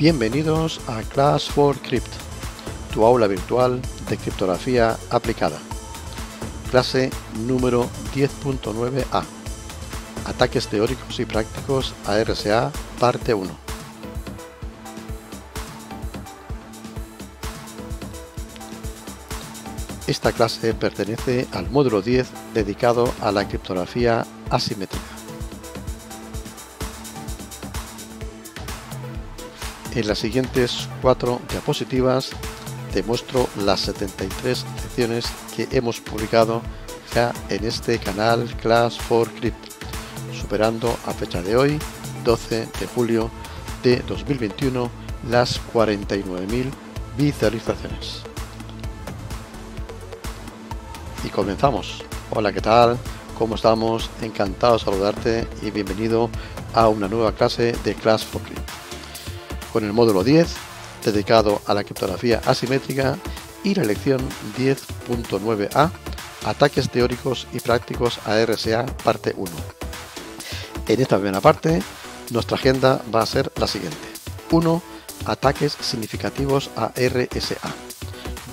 Bienvenidos a Class for Crypt, tu aula virtual de criptografía aplicada. Clase número 10.9a. Ataques teóricos y prácticos a RSA, parte 1. Esta clase pertenece al módulo 10 dedicado a la criptografía asimétrica. En las siguientes cuatro diapositivas te muestro las 73 secciones que hemos publicado ya en este canal Class for crypt superando a fecha de hoy, 12 de julio de 2021, las 49.000 visualizaciones. Y comenzamos. Hola, ¿qué tal? ¿Cómo estamos? Encantado de saludarte y bienvenido a una nueva clase de Class for crypt con el módulo 10 dedicado a la criptografía asimétrica y la lección 10.9a, ataques teóricos y prácticos a RSA parte 1. En esta primera parte, nuestra agenda va a ser la siguiente. 1. Ataques significativos a RSA.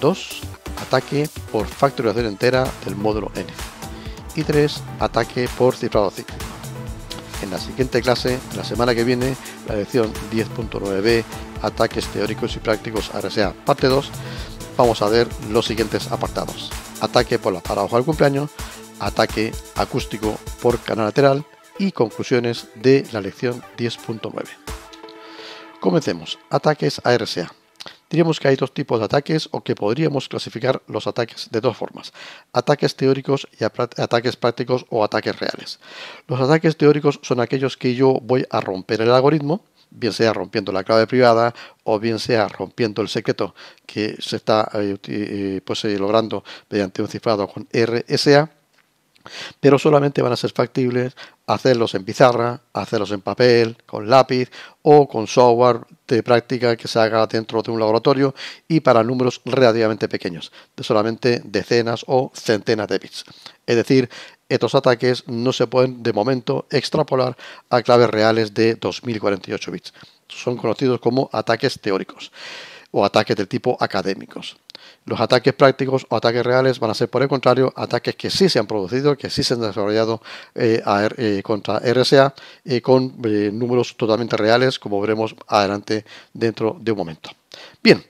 2. Ataque por factorización entera del módulo N. Y 3. Ataque por cifrado cíclico en la siguiente clase, la semana que viene, la lección 10.9b, ataques teóricos y prácticos RSA, parte 2, vamos a ver los siguientes apartados. Ataque por la paradoja del cumpleaños, ataque acústico por canal lateral y conclusiones de la lección 10.9. Comencemos. Ataques a RSA. Diríamos que hay dos tipos de ataques o que podríamos clasificar los ataques de dos formas, ataques teóricos y ataques prácticos o ataques reales. Los ataques teóricos son aquellos que yo voy a romper el algoritmo, bien sea rompiendo la clave privada o bien sea rompiendo el secreto que se está eh, eh, pues, eh, logrando mediante un cifrado con RSA pero solamente van a ser factibles hacerlos en pizarra, hacerlos en papel, con lápiz o con software de práctica que se haga dentro de un laboratorio y para números relativamente pequeños, de solamente decenas o centenas de bits. Es decir, estos ataques no se pueden de momento extrapolar a claves reales de 2048 bits. Son conocidos como ataques teóricos o ataques del tipo académicos. Los ataques prácticos o ataques reales van a ser, por el contrario, ataques que sí se han producido, que sí se han desarrollado eh, eh, contra RSA eh, con números totalmente reales, como veremos adelante dentro de un momento. Bien,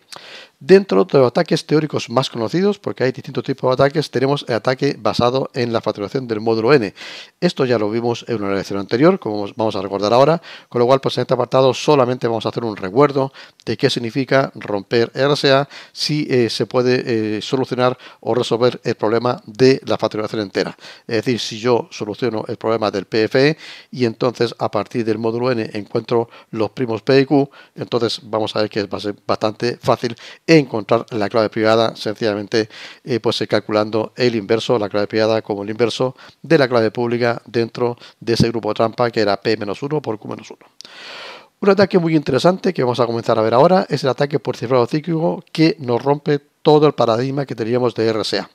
Dentro de los ataques teóricos más conocidos, porque hay distintos tipos de ataques, tenemos el ataque basado en la facturación del módulo N. Esto ya lo vimos en una lección anterior, como vamos a recordar ahora, con lo cual pues en este apartado solamente vamos a hacer un recuerdo de qué significa romper RSA, si eh, se puede eh, solucionar o resolver el problema de la facturación entera. Es decir, si yo soluciono el problema del PFE y entonces a partir del módulo N encuentro los primos P y Q, entonces vamos a ver que va a ser bastante fácil encontrar la clave privada sencillamente eh, pues calculando el inverso, la clave privada como el inverso de la clave pública dentro de ese grupo trampa que era P-1 por Q-1. Un ataque muy interesante que vamos a comenzar a ver ahora es el ataque por cifrado cíclico que nos rompe todo el paradigma que teníamos de RSA.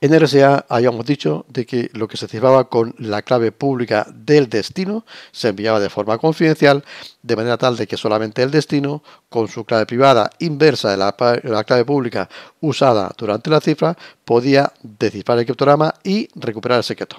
En RSA habíamos dicho de que lo que se cifraba con la clave pública del destino se enviaba de forma confidencial, de manera tal de que solamente el destino, con su clave privada inversa de la, clave pública usada durante la cifra, podía descifrar el criptograma y recuperar el secreto.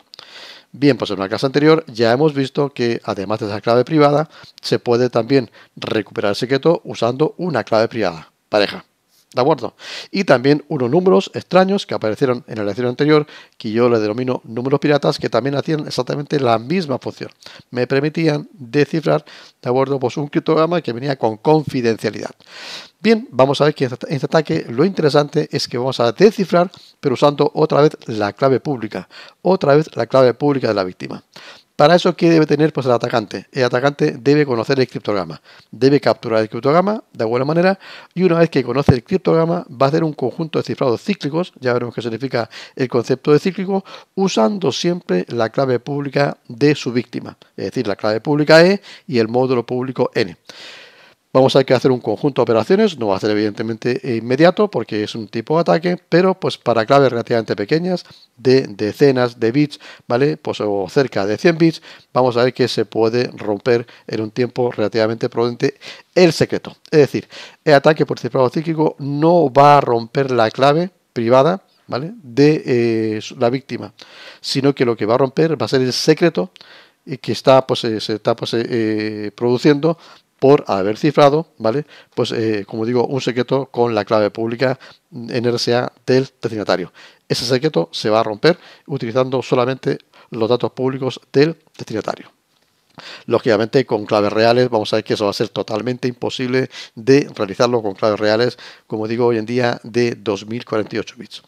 Bien, pues en la clase anterior ya hemos visto que además de esa clave privada, se puede también recuperar el secreto usando una clave privada, pareja acuerdo? Y también unos números extraños que aparecieron en la lección anterior, que yo le denomino números piratas, que también hacían exactamente la misma función. Me permitían descifrar, ¿de acuerdo? Pues un criptograma que venía con confidencialidad. Bien, vamos a ver que en este, este ataque lo interesante es que vamos a descifrar, pero usando otra vez la clave pública, otra vez la clave pública de la víctima. Para eso, ¿qué debe tener pues, el atacante? El atacante debe conocer el criptograma, debe capturar el criptograma de alguna manera y una vez que conoce el criptograma va a hacer un conjunto de cifrados cíclicos, ya veremos qué significa el concepto de cíclico, usando siempre la clave pública de su víctima, es decir, la clave pública E y el módulo público N. Vamos a hacer un conjunto de operaciones, no va a ser evidentemente eh, inmediato porque es un tipo de ataque, pero pues para claves relativamente pequeñas, de decenas de bits, ¿vale? Pues o cerca de 100 bits, vamos a ver que se puede romper en un tiempo relativamente prudente el secreto. Es decir, el ataque por cifrado cíclico no va a romper la clave privada, ¿vale? De eh, la víctima, sino que lo que va a romper va a ser el secreto eh, que está pues, se está pues, produciendo por haber cifrado, ¿vale? Pues, eh, como digo, un secreto con la clave pública en RSA del destinatario. Ese secreto se va a romper utilizando solamente los datos públicos del destinatario. Lógicamente con claves reales vamos a ver que eso va a ser totalmente imposible de realizarlo con claves reales, como digo hoy en día, de 2048 bits.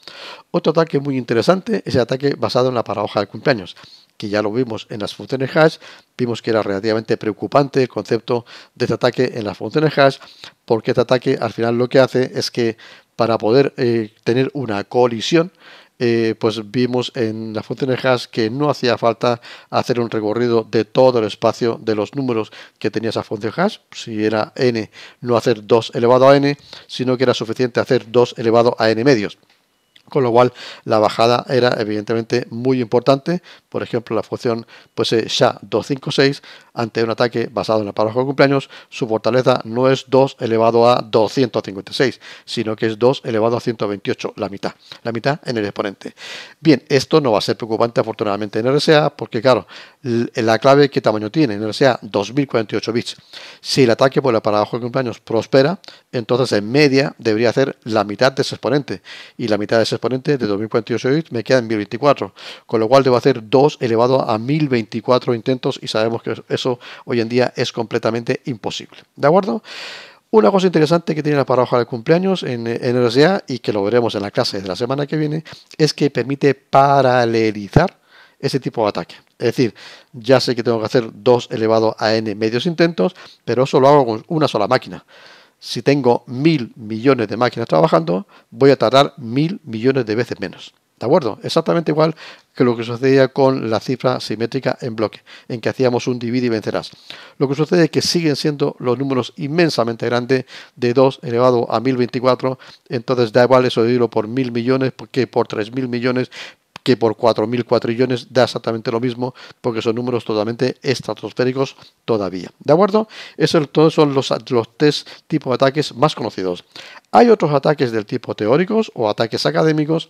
Otro ataque muy interesante es el ataque basado en la paradoja de cumpleaños que ya lo vimos en las funciones hash, vimos que era relativamente preocupante el concepto de este ataque en las funciones hash, porque este ataque al final lo que hace es que para poder eh, tener una colisión, eh, pues vimos en las funciones hash que no hacía falta hacer un recorrido de todo el espacio de los números que tenía esa función hash. Si era n, no hacer 2 elevado a n, sino que era suficiente hacer 2 elevado a n medios con lo cual la bajada era evidentemente muy importante. Por ejemplo, la función pues, eh, SHA-256 ante un ataque basado en la paradoja de cumpleaños, su fortaleza no es 2 elevado a 256, sino que es 2 elevado a 128, la mitad, la mitad en el exponente. Bien, esto no va a ser preocupante afortunadamente en RSA, porque claro, la clave que tamaño tiene en RSA 2048 bits. Si el ataque por la paradoja de cumpleaños prospera, entonces en media debería ser la mitad de ese exponente y la mitad de ese de 2048 me quedan 1024, con lo cual debo hacer 2 elevado a 1024 intentos y sabemos que eso hoy en día es completamente imposible. ¿De acuerdo? Una cosa interesante que tiene la paradoja de cumpleaños en, en RSA y que lo veremos en la clase de la semana que viene es que permite paralelizar ese tipo de ataque. Es decir, ya sé que tengo que hacer 2 elevado a n medios intentos, pero eso lo hago con una sola máquina si tengo mil millones de máquinas trabajando, voy a tardar mil millones de veces menos. ¿De acuerdo? Exactamente igual que lo que sucedía con la cifra simétrica en bloque, en que hacíamos un divide y vencerás. Lo que sucede es que siguen siendo los números inmensamente grandes de 2 elevado a 1024, entonces da igual eso de por mil millones que por tres mil millones, que por 4.000 cuatrillones da exactamente lo mismo, porque son números totalmente estratosféricos todavía. ¿De acuerdo? Esos son los, los tipos de ataques más conocidos. Hay otros ataques del tipo teóricos o ataques académicos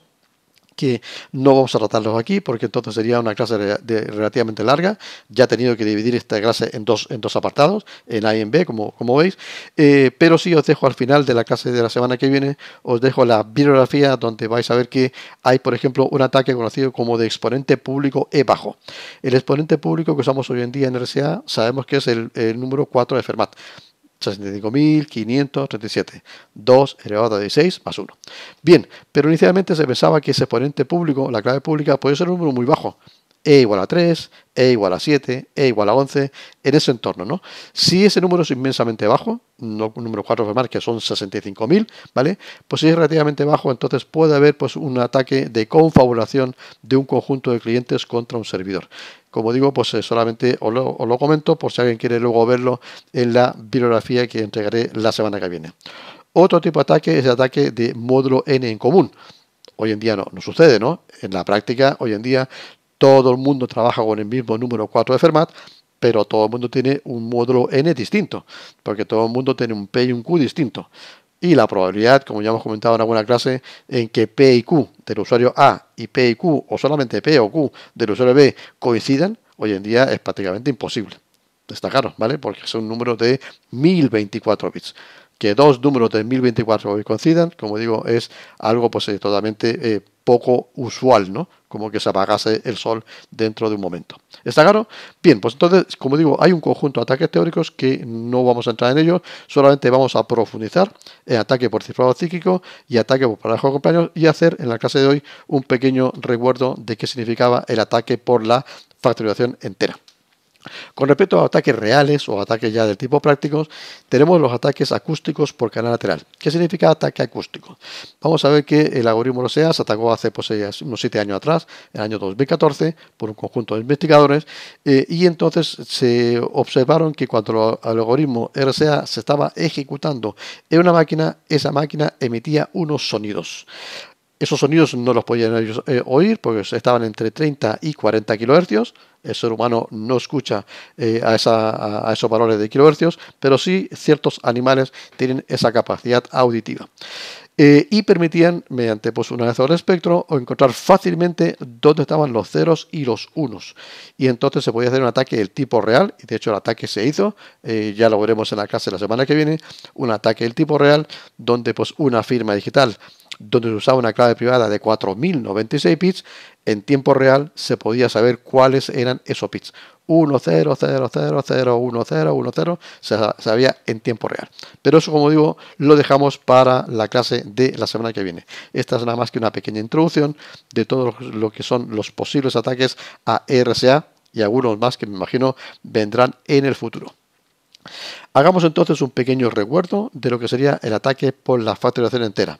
que no vamos a tratarlos aquí porque entonces sería una clase de, relativamente larga. Ya he tenido que dividir esta clase en dos, en dos apartados, en A y en B, como, como veis. Eh, pero sí os dejo al final de la clase de la semana que viene, os dejo la bibliografía donde vais a ver que hay, por ejemplo, un ataque conocido como de exponente público E bajo. El exponente público que usamos hoy en día en RSA sabemos que es el, el número 4 de Fermat. 65.537, 2 elevado a 16 más 1. Bien, pero inicialmente se pensaba que ese exponente público, la clave pública, puede ser un número muy bajo. E igual a 3, E igual a 7, E igual a 11, en ese entorno, ¿no? Si ese número es inmensamente bajo, no, número 4 más que son 65.000, ¿vale? Pues si es relativamente bajo, entonces puede haber pues, un ataque de confabulación de un conjunto de clientes contra un servidor. Como digo, pues eh, solamente os lo, comento por si alguien quiere luego verlo en la bibliografía que entregaré la semana que viene. Otro tipo de ataque es el ataque de módulo N en común. Hoy en día no, no sucede, ¿no? En la práctica, hoy en día, todo el mundo trabaja con el mismo número 4 de Fermat, pero todo el mundo tiene un módulo N distinto, porque todo el mundo tiene un P y un Q distinto y la probabilidad, como ya hemos comentado en alguna clase, en que P y Q del usuario A y P y Q, o solamente P o Q del usuario B coincidan, hoy en día es prácticamente imposible. Destacaros, ¿vale? Porque son números de 1024 bits. Que dos números de 1024 bits coincidan, como digo, es algo pues, eh, totalmente eh, poco usual, ¿no? Como que se apagase el sol dentro de un momento. ¿Está claro? Bien, pues entonces, como digo, hay un conjunto de ataques teóricos que no vamos a entrar en ellos, solamente vamos a profundizar en ataque por cifrado psíquico y ataque por de compañeros y hacer en la clase de hoy un pequeño recuerdo de qué significaba el ataque por la factorización entera. Con respecto a ataques reales o ataques ya del tipo prácticos, tenemos los ataques acústicos por canal lateral. ¿Qué significa ataque acústico? Vamos a ver que el algoritmo RSA se atacó hace pues, eh, unos 7 años atrás, en el año 2014, por un conjunto de investigadores, eh, y entonces se observaron que cuando el algoritmo RSA se estaba ejecutando en una máquina, esa máquina emitía unos sonidos. Esos sonidos no los podían ellos eh, oír porque estaban entre 30 y 40 kHz el ser humano no escucha eh, a, esos valores de kilohercios, pero sí ciertos animales tienen esa capacidad auditiva. Eh, y permitían, mediante pues, vez de espectro, encontrar fácilmente dónde estaban los ceros y los unos. Y entonces se podía hacer un ataque del tipo real, y de hecho el ataque se hizo, eh, ya lo veremos en la clase la semana que viene, un ataque del tipo real, donde pues, una firma digital donde se usaba una clave privada de 4096 bits, en tiempo real se podía saber cuáles eran esos bits. 1, 0, 0, 0, 0, se sabía en tiempo real. Pero eso, como digo, lo dejamos para la clase de la semana que viene. Esta es nada más que una pequeña introducción de todo lo que son los posibles ataques a RSA y algunos más que me imagino vendrán en el futuro. Hagamos entonces un pequeño recuerdo de lo que sería el ataque por la facturación entera.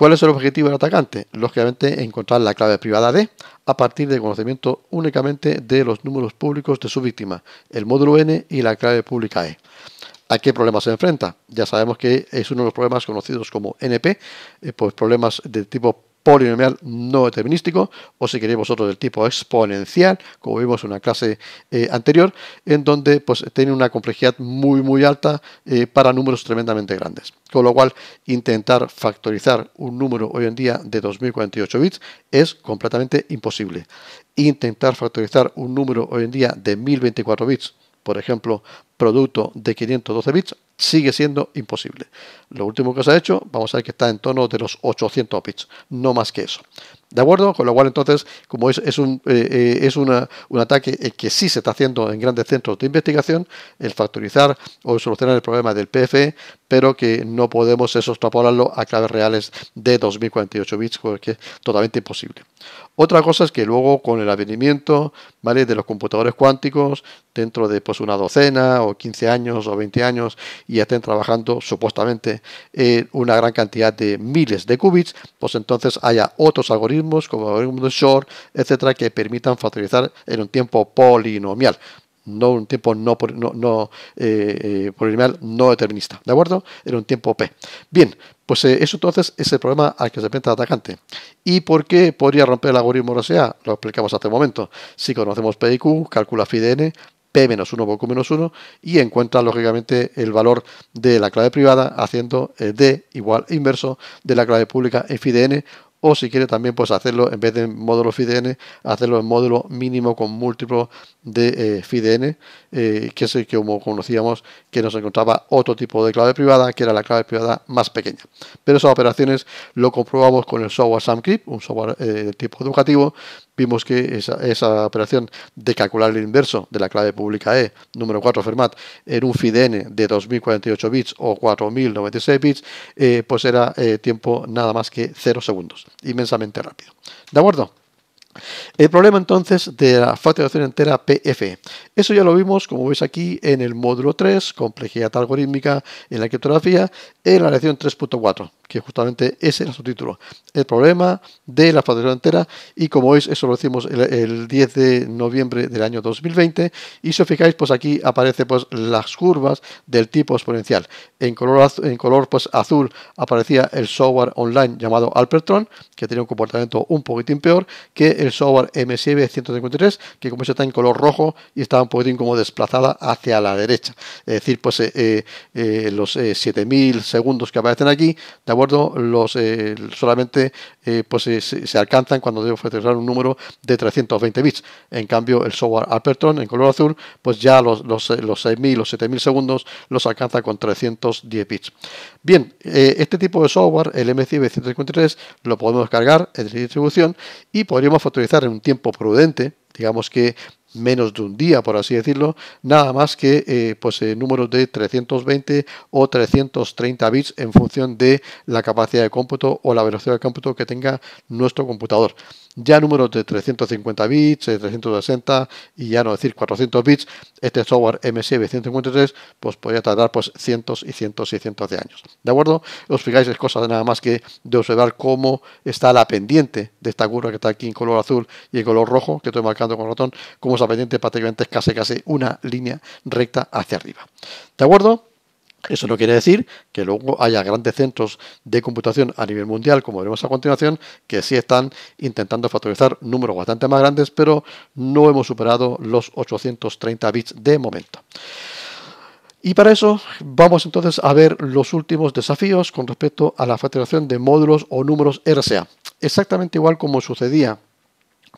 ¿Cuál es el objetivo del atacante? Lógicamente, encontrar la clave privada D a partir del conocimiento únicamente de los números públicos de su víctima, el módulo N y la clave pública E. ¿A qué problema se enfrenta? Ya sabemos que es uno de los problemas conocidos como NP, eh, pues problemas de tipo polinomial no determinístico, o si queréis vosotros del tipo exponencial, como vimos en una clase eh, anterior, en donde pues tiene una complejidad muy muy alta eh, para números tremendamente grandes. Con lo cual, intentar factorizar un número hoy en día de 2048 bits es completamente imposible. Intentar factorizar un número hoy en día de 1024 bits por ejemplo, producto de 512 bits, sigue siendo imposible. Lo último que se ha hecho, vamos a ver que está en torno de los 800 bits, no más que eso. ¿De acuerdo? Con lo cual, entonces, como es, un, es un eh, eh, ataque eh, que sí se está haciendo en grandes centros de investigación, el factorizar o solucionar el problema del PFE, pero que no podemos eso extrapolarlo a claves reales de 2048 bits, porque es totalmente imposible. Otra cosa es que luego, con el advenimiento ¿vale? de los computadores cuánticos, dentro de pues, una docena o 15 años o 20 años, ya estén trabajando supuestamente una gran cantidad de miles de qubits, pues entonces haya otros algoritmos algoritmos como algoritmos de Shor, etcétera, que permitan factorizar en un tiempo polinomial no un tiempo no, eh, eh, polinomial no determinista, ¿de acuerdo? En un tiempo P. Bien, pues eh, eso entonces es el problema al que se enfrenta el atacante. ¿Y por qué podría romper el algoritmo RSA? Lo explicamos hace un momento. Si conocemos P y Q, calcula FIDN, n, P-1 por Q-1 y encuentra lógicamente el valor de la clave privada haciendo D igual inverso de la clave pública en o si quiere también pues hacerlo en vez de en módulo FIDN, hacerlo en módulo mínimo con múltiplo de eh, FIDN, eh, que es el que como conocíamos que nos encontraba otro tipo de clave privada, que era la clave privada más pequeña. Pero esas operaciones lo comprobamos con el software SAMCRIP, un software eh, tipo educativo, vimos que esa, operación de calcular el inverso de la clave pública E, número 4 Fermat, en un FIDN de 2048 bits o 4096 bits, eh, pues era eh, tiempo nada más que 0 segundos, inmensamente rápido. ¿De acuerdo? El problema entonces de la factorización entera PFE. Eso ya lo vimos, como veis aquí, en el módulo 3, complejidad algorítmica en la criptografía, en la lección 3.4 que justamente ese era su título. El problema de la factura entera y como veis eso lo hicimos el, 10 de noviembre del año 2020 y si os fijáis pues aquí aparece pues las curvas del tipo exponencial. En color, en color pues azul aparecía el software online llamado Alpertron que tenía un comportamiento un poquitín peor que el software MSB 153 que como veis está en color rojo y estaba un poquitín como desplazada hacia la derecha. Es decir pues eh, eh, eh, los 7000 segundos que aparecen aquí los eh, solamente eh, pues, eh, se, alcanzan cuando debo procesar un número de 320 bits. En cambio, el software Alpertron en color azul, pues ya los, los, los 6.000 o 7.000 segundos los alcanza con 310 bits. Bien, este tipo de software, el MCB153, lo podemos cargar en distribución y podríamos autorizar en un tiempo prudente, digamos que menos de un día, por así decirlo, nada más que eh, pues, eh, números de 320 o 330 bits en función de la capacidad de cómputo o la velocidad de cómputo que tenga nuestro computador ya números de 350 bits, de 360 y ya no decir 400 bits, este software MSB 153 pues podría tardar pues cientos y cientos y cientos de años. ¿De acuerdo? Os fijáis, es cosa nada más que de observar cómo está la pendiente de esta curva que está aquí en color azul y en color rojo, que estoy marcando con el ratón, cómo esa pendiente prácticamente es casi casi una línea recta hacia arriba. ¿De acuerdo? Eso no quiere decir que luego haya grandes centros de computación a nivel mundial, como veremos a continuación, que sí están intentando factorizar números bastante más grandes, pero no hemos superado los 830 bits de momento. Y para eso vamos entonces a ver los últimos desafíos con respecto a la factorización de módulos o números RSA. Exactamente igual como sucedía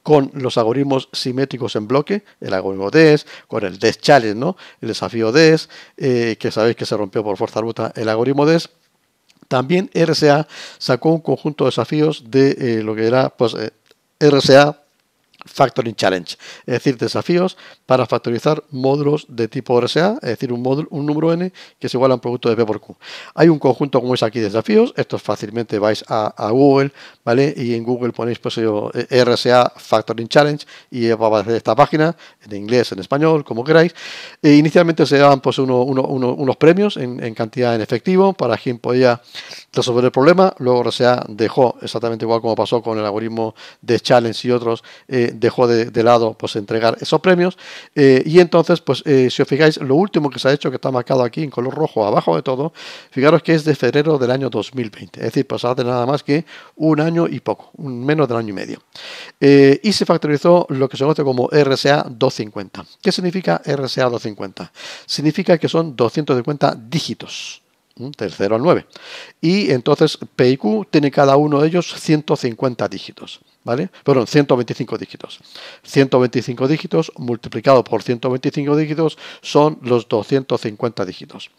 con los algoritmos simétricos en bloque, el algoritmo DES, con el DES Challenge, ¿no? el desafío DES, eh, que sabéis que se rompió por fuerza bruta el algoritmo DES. También RSA sacó un conjunto de desafíos de eh, lo que era pues, eh, RSA Factoring Challenge, es decir, desafíos para factorizar módulos de tipo RSA, es decir, un, módulo, un número n que es igual a un producto de P por Q. Hay un conjunto como es aquí de desafíos, estos fácilmente vais a, Google, ¿vale? Y en Google ponéis pues eh, RSA Factoring Challenge y va a aparecer esta página en inglés, en español, como queráis. E inicialmente se daban pues unos premios en cantidad en efectivo para quien podía resolver el problema, luego RSA dejó, exactamente igual como pasó con el algoritmo de Challenge y otros, eh, dejó de, lado pues entregar esos premios eh, y entonces pues eh, si os fijáis lo último que se ha hecho que está marcado aquí en color rojo abajo de todo, fijaros que es de febrero del año 2020, es decir, pasado pues, de nada más que un año y poco, un, menos del año y medio. y se factorizó lo que se conoce como RSA 250. ¿Qué significa RSA 250? Significa que son 250 dígitos del 0 al 9. Y entonces P y Q tiene cada uno de ellos 150 dígitos, ¿vale? Perdón, 125 dígitos. 125 dígitos multiplicado por 125 dígitos son los 250 dígitos.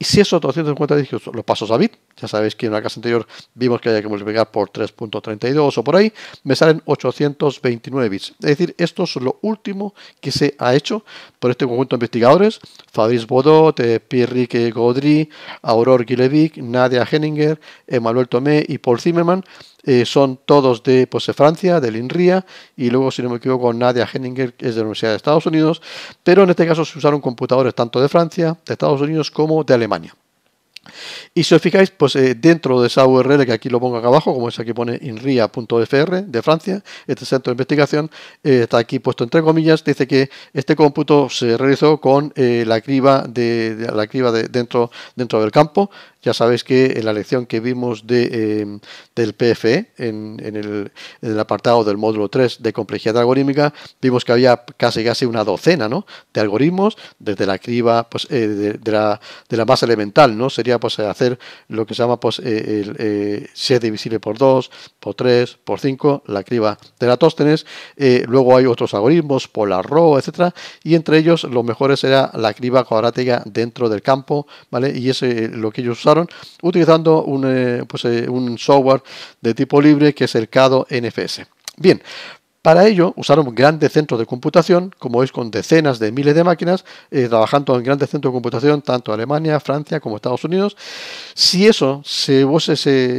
Y si esos 250 dígitos los paso a bit, ya sabéis que en la casa anterior vimos que había que multiplicar por 3.32 o por ahí, me salen 829 bits. Es decir, esto es lo último que se ha hecho por este conjunto de investigadores, Fabrice Bodot, eh, Pierre-Rique Gaudry, Aurore Gilevic, Nadia Henninger, Emanuel Tomé y Paul Zimmerman, eh, son todos pues, de, Francia, del INRIA, y luego, si no me equivoco, Nadia Henninger es de la Universidad de Estados Unidos, pero en este caso se usaron computadores tanto de Francia, de Estados Unidos como de Alemania. Y si os fijáis, pues eh, dentro de esa URL que aquí lo pongo acá abajo, como es que pone inria.fr de Francia, este centro de investigación, eh, está aquí puesto entre comillas, dice que este cómputo se realizó con la criba de, la criba de, dentro, dentro del campo, ya sabéis que en la lección que vimos de, eh, del PFE, en, en, el, apartado del módulo 3 de complejidad algorítmica, vimos que había casi casi una docena de algoritmos, desde la criba pues, eh, de, la, base elemental, ¿no? sería pues, hacer lo que se llama pues, eh, el, divisible por 2, por 3, por 5, la criba de la tóstenes. luego hay otros algoritmos, ro etcétera, y entre ellos los mejores era la criba cuadrática dentro del campo, ¿vale? y es lo que ellos utilizando eh, pues, eh, un, software de tipo libre que es el CADO NFS. Bien, para ello usaron grandes centros de computación, como es con decenas de miles de máquinas, eh, trabajando en grandes centros de computación, tanto Alemania, Francia como Estados Unidos. Si eso se,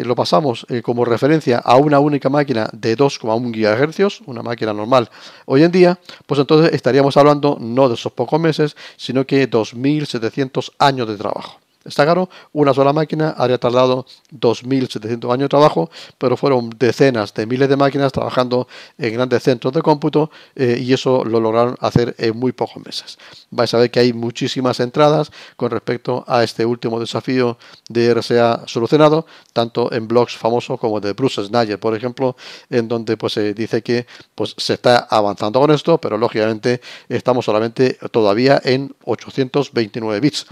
lo pasamos como referencia a una única máquina de 2,1 GHz, una máquina normal hoy en día, pues entonces estaríamos hablando no de esos pocos meses, sino que 2.700 años de trabajo. Está claro, una sola máquina habría tardado 2.700 años de trabajo, pero fueron decenas de miles de máquinas trabajando en grandes centros de cómputo eh, y eso lo lograron hacer en muy pocos meses. Vais a ver que hay muchísimas entradas con respecto a este último desafío de RSA solucionado, tanto en blogs famosos como de Bruce Snyder, por ejemplo, en donde pues se dice que pues se está avanzando con esto, pero lógicamente estamos solamente todavía en 829 bits.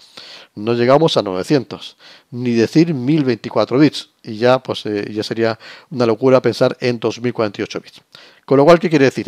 No llegamos a 900, ni decir 1024 bits, y ya, pues, eh, ya sería una locura pensar en 2048 bits. Con lo cual, ¿qué quiere decir?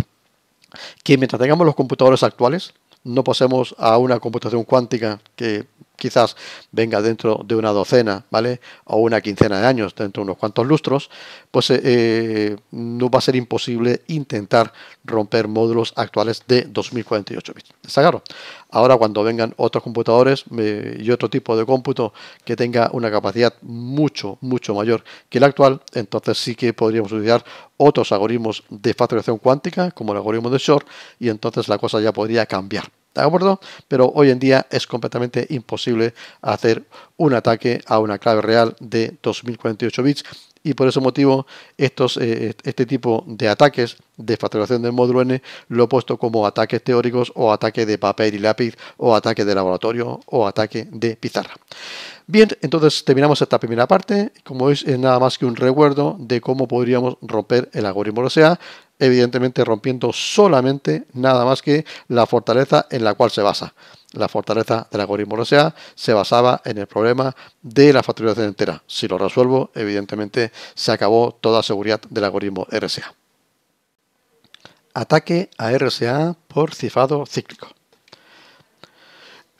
Que mientras tengamos los computadores actuales, no pasemos a una computación cuántica que quizás venga dentro de una docena, ¿vale? O una quincena de años, dentro de unos cuantos lustros, pues eh, eh, no va a ser imposible intentar romper módulos actuales de 2048 bits. ¿Está claro? Ahora cuando vengan otros computadores eh, y otro tipo de cómputo que tenga una capacidad mucho, mucho mayor que la actual, entonces sí que podríamos utilizar otros algoritmos de factorización cuántica, como el algoritmo de Shor, y entonces la cosa ya podría cambiar. ¿De acuerdo? Pero hoy en día es completamente imposible hacer un ataque a una clave real de 2048 bits y por ese motivo estos, eh, este tipo de ataques de facturación del módulo N lo he puesto como ataques teóricos o ataques de papel y lápiz o ataques de laboratorio o ataque de pizarra. Bien, entonces terminamos esta primera parte. Como veis es nada más que un recuerdo de cómo podríamos romper el algoritmo o sea, evidentemente rompiendo solamente nada más que la fortaleza en la cual se basa. La fortaleza del algoritmo RSA se basaba en el problema de la facturación entera. Si lo resuelvo, evidentemente se acabó toda seguridad del algoritmo RSA. Ataque a RSA por cifrado cíclico.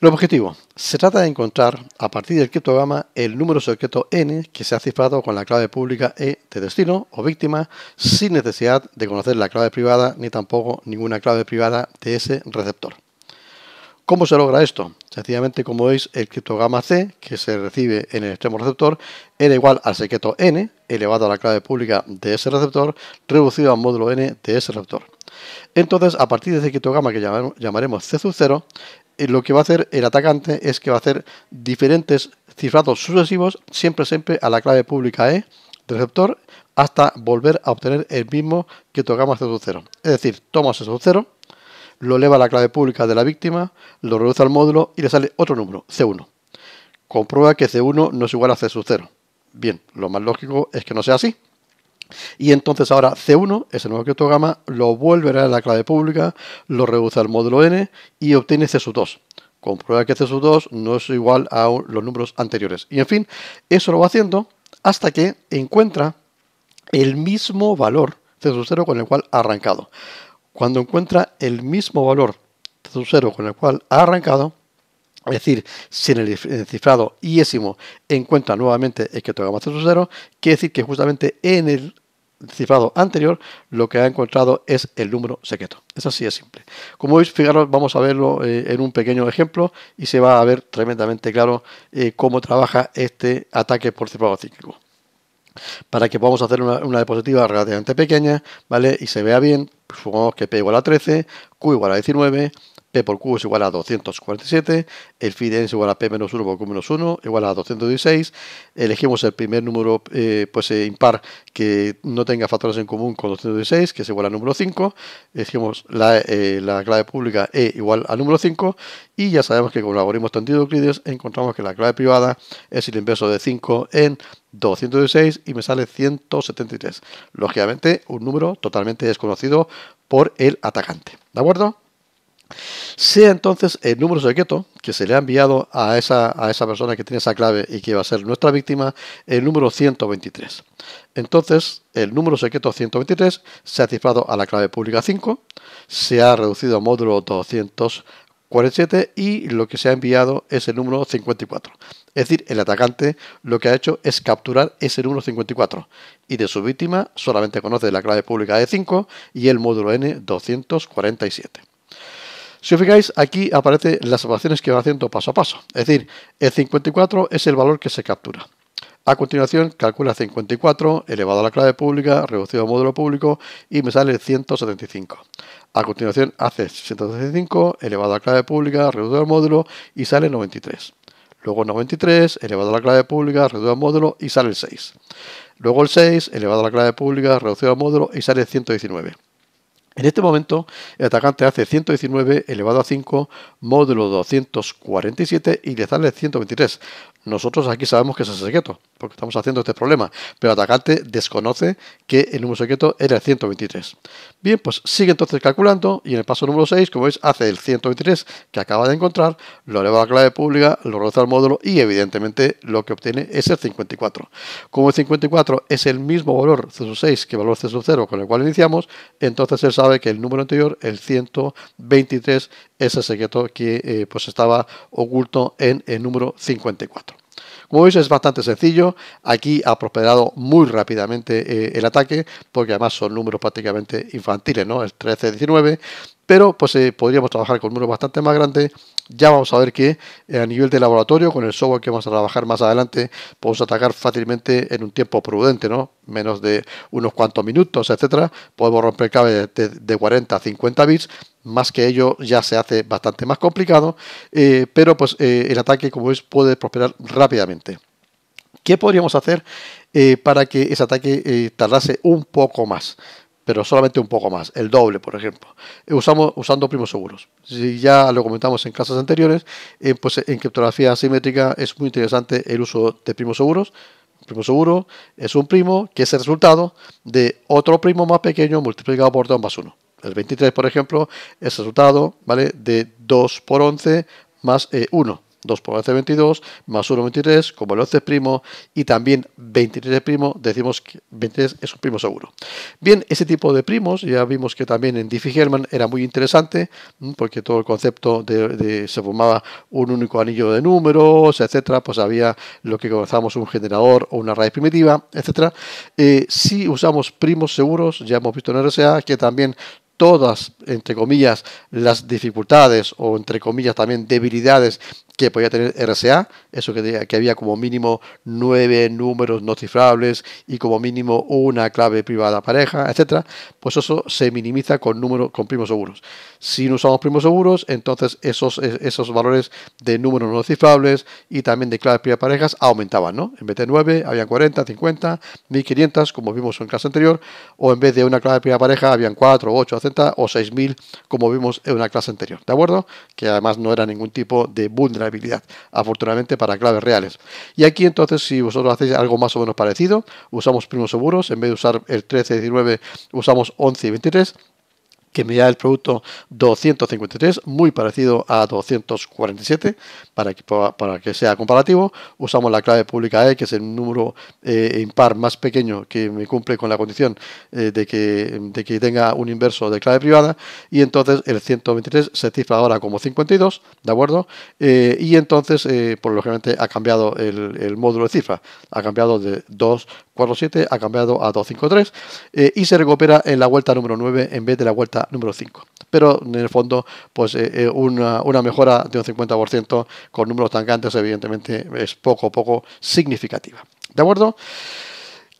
El objetivo. Se trata de encontrar, a partir del criptograma, el número secreto n que se ha cifrado con la clave pública e de destino o víctima sin necesidad de conocer la clave privada ni tampoco ninguna clave privada de ese receptor. ¿Cómo se logra esto? Sencillamente, como veis, el criptograma C, que se recibe en el extremo receptor, era igual al secreto N, elevado a la clave pública de ese receptor, reducido al módulo N de ese receptor. Entonces, a partir de ese criptograma que llamaremos C0, eh, lo que va a hacer el atacante es que va a hacer diferentes cifrados sucesivos, siempre, siempre a la clave pública E del receptor, hasta volver a obtener el mismo criptograma C0. Es decir, toma C0, lo eleva a la clave pública de la víctima, lo reduce al módulo y le sale otro número, C1. Comprueba que C1 no es igual a C 0. Bien, lo más lógico es que no sea así. Y entonces ahora C1, ese nuevo criptograma, lo vuelve a la clave pública, lo reduce al módulo N y obtiene C 2. Comprueba que C 2 no es igual a los números anteriores. Y en fin, eso lo va haciendo hasta que encuentra el mismo valor C 0 con el cual ha arrancado cuando encuentra el mismo valor de con el cual ha arrancado, es decir, si en el cifrado yésimo encuentra nuevamente el que toca más quiere decir que justamente en el cifrado anterior lo que ha encontrado es el número secreto. Es así de simple. Como veis, fijaros, vamos a verlo eh, en un pequeño ejemplo y se va a ver tremendamente claro eh, cómo trabaja este ataque por cifrado cíclico. Para que podamos hacer una, una diapositiva relativamente pequeña, ¿vale? Y se vea bien, supongamos que P igual a 13, Q igual a 19, P por Q es igual a 247, el phi n es igual a P menos 1 por Q menos 1, igual a 216, elegimos el primer número eh, pues, eh, impar que no tenga factores en común con 216, que es igual al número 5, elegimos eh, la, clave pública E igual al número 5, y ya sabemos que con el algoritmo de Euclides encontramos que la clave privada es el inverso de 5 en 216 y me sale 173. Lógicamente, un número totalmente desconocido por el atacante. ¿De acuerdo? Sea entonces el número secreto que se le ha enviado a esa, a esa persona que tiene esa clave y que va a ser nuestra víctima, el número 123. Entonces, el número secreto 123 se ha cifrado a la clave pública 5, se ha reducido a módulo 200 47 y lo que se ha enviado es el número 54. Es decir, el atacante lo que ha hecho es capturar ese número 54 y de su víctima solamente conoce la clave pública de 5 y el módulo N247. Si os fijáis, aquí aparecen las operaciones que van haciendo paso a paso. Es decir, el 54 es el valor que se captura. A continuación, calcula 54 elevado a la clave pública, reducido al módulo público y me sale 175. A continuación, hace 175 elevado a la clave pública, reducido al módulo y sale 93. Luego 93 elevado a la clave pública, reducido al módulo y sale el 6. Luego el 6 elevado a la clave pública, reducido al módulo y sale 119. En este momento, el atacante hace 119 elevado a 5, módulo 247 y le sale 123. Nosotros aquí sabemos que es el secreto, porque estamos haciendo este problema, pero el atacante desconoce que el número secreto era el 123. Bien, pues sigue entonces calculando y en el paso número 6, como veis, hace el 123 que acaba de encontrar, lo eleva a la clave pública, lo roza al módulo y evidentemente lo que obtiene es el 54. Como el 54 es el mismo valor C6 que el valor C0 con el cual iniciamos, entonces el sabe que el número anterior, el 123, es el secreto que eh, pues estaba oculto en el número 54. Como veis es bastante sencillo, aquí ha prosperado muy rápidamente eh, el ataque, porque además son números prácticamente infantiles, ¿no? El 13-19, pero pues eh, podríamos trabajar con muros bastante más grande, Ya vamos a ver que eh, a nivel de laboratorio, con el software que vamos a trabajar más adelante, podemos atacar fácilmente en un tiempo prudente, ¿no? Menos de unos cuantos minutos, etcétera. Podemos romper claves de, de 40 a 50 bits, más que ello ya se hace bastante más complicado, eh, pero pues el ataque, como veis, puede prosperar rápidamente. ¿Qué podríamos hacer para que ese ataque tardase un poco más? pero solamente un poco más, el doble, por ejemplo, eh, usamos, usando primos seguros. Si ya lo comentamos en clases anteriores, eh, pues en criptografía asimétrica es muy interesante el uso de primos seguros. Primo seguro es un primo que es el resultado de otro primo más pequeño multiplicado por 2 más 1. El 23, por ejemplo, es el resultado ¿vale? de 2 por 11 más 1. Eh, 2 por 11 22, más 1 23, como el 11 primo, y también 23 primo, decimos que 23 es un primo seguro. Bien, ese tipo de primos, ya vimos que también en Diffie-Hellman era muy interesante, porque todo el concepto de, se formaba un único anillo de números, etcétera, pues había lo que comenzamos, un generador o una raíz primitiva, etcétera. Eh, si usamos primos seguros, ya hemos visto en RSA que también todas, entre comillas, las dificultades o entre comillas también debilidades que podía tener RSA, eso que, había como mínimo nueve números no cifrables y como mínimo una clave privada pareja, etcétera, pues eso se minimiza con números con primos seguros. Si no usamos primos seguros, entonces esos, eh, esos valores de números no cifrables y también de claves privadas parejas aumentaban, ¿no? En vez de 9 habían 40, 50, 1500, como vimos en clase anterior, o en vez de una clave privada pareja habían 4, 8, etcétera, o 6000, como vimos en una clase anterior, ¿de acuerdo? Que además no era ningún tipo de vulnerabilidad habilidad, afortunadamente para claves reales. Y aquí entonces, si vosotros hacéis algo más o menos parecido, usamos primos seguros, en vez de usar el 13, 19, usamos 11 y 23 que me da el producto 253, muy parecido a 247, para que, sea comparativo. Usamos la clave pública E, que es el número eh, impar más pequeño que me cumple con la condición eh, de, que, tenga un inverso de clave privada, y entonces el 123 se cifra ahora como 52, ¿de acuerdo? Eh, y entonces, por lógicamente, ha cambiado el, módulo de cifra, ha cambiado de 247 ha cambiado a 253, y se recupera en la vuelta número 9 en vez de la vuelta número 5. Pero en el fondo, pues eh, eh, una, mejora de un 50% con números tan grandes evidentemente, es poco poco significativa. ¿De acuerdo?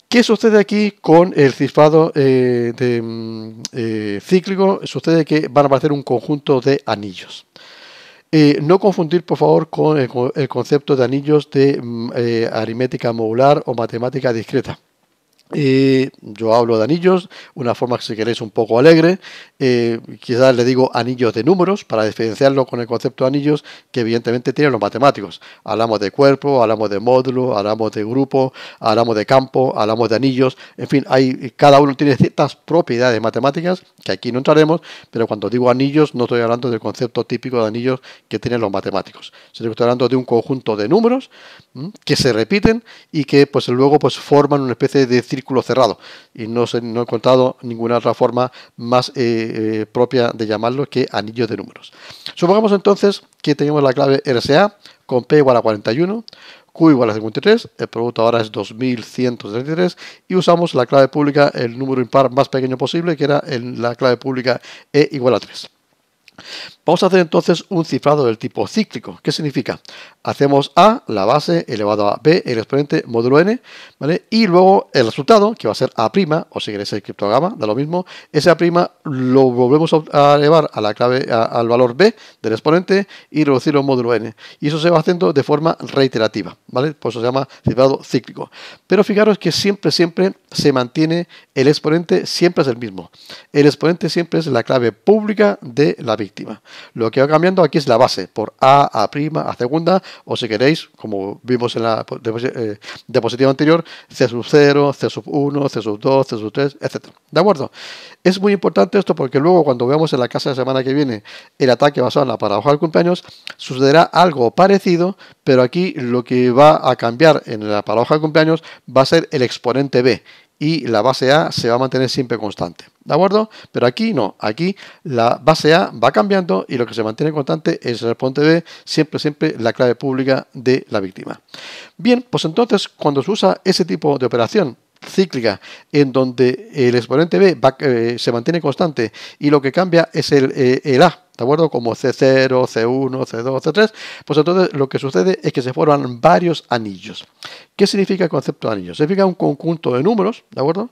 ¿Qué sucede aquí con el cifrado eh, mm, cíclico? Sucede que van a aparecer un conjunto de anillos. no confundir, por favor, con el, concepto de anillos de mm, aritmética modular o matemática discreta. yo hablo de anillos, una forma, que si queréis, un poco alegre, eh, quizás le digo anillos de números para diferenciarlo con el concepto de anillos que evidentemente tienen los matemáticos. Hablamos de cuerpo, hablamos de módulo, hablamos de grupo, hablamos de campo, hablamos de anillos, en fin, hay, cada uno tiene ciertas propiedades matemáticas que aquí no entraremos, pero cuando digo anillos no estoy hablando del concepto típico de anillos que tienen los matemáticos, estoy hablando de un conjunto de números que se repiten y que pues luego pues forman una especie de círculo cerrado y no, no he encontrado ninguna otra forma más eh, eh, propia de llamarlo que anillo de números. Supongamos entonces que tenemos la clave RSA con P igual a 41, Q igual a 53, el producto ahora es 2133 y usamos la clave pública, el número impar más pequeño posible, que era en la clave pública E igual a 3. Vamos a hacer entonces un cifrado del tipo cíclico. ¿Qué significa? Hacemos A, la base, elevado a B, el exponente, módulo n, ¿vale? Y luego el resultado, que va a ser A', o si queréis el criptograma, da lo mismo, ese A' lo volvemos a elevar a la clave, al valor B del exponente y reducirlo a módulo n. Y eso se va haciendo de forma reiterativa, ¿vale? Por eso se llama cifrado cíclico. Pero fijaros que siempre, siempre se mantiene el exponente, siempre es el mismo. El exponente siempre es la clave pública de la víctima. Lo que va cambiando aquí es la base, por A a prima, a segunda, o si queréis, como vimos en la eh, diapositiva anterior, C sub 0, C sub 1, C sub 2, C sub 3, etc. ¿De acuerdo? Es muy importante esto porque luego cuando veamos en la casa de semana que viene el ataque basado en la paradoja de cumpleaños, sucederá algo parecido, pero aquí lo que va a cambiar en la paradoja de cumpleaños va a ser el exponente B, y la base A se va a mantener siempre constante. ¿De acuerdo? Pero aquí no, aquí la base A va cambiando y lo que se mantiene constante es el exponente B, siempre, siempre la clave pública de la víctima. Bien, pues entonces cuando se usa ese tipo de operación, cíclica en donde el exponente b eh, se mantiene constante y lo que cambia es el, eh, el a ¿de acuerdo? Como C0, C1, C2, C3. Pues entonces lo que sucede es que se forman varios anillos. ¿Qué significa el concepto de anillo? Significa un conjunto de números, ¿de acuerdo?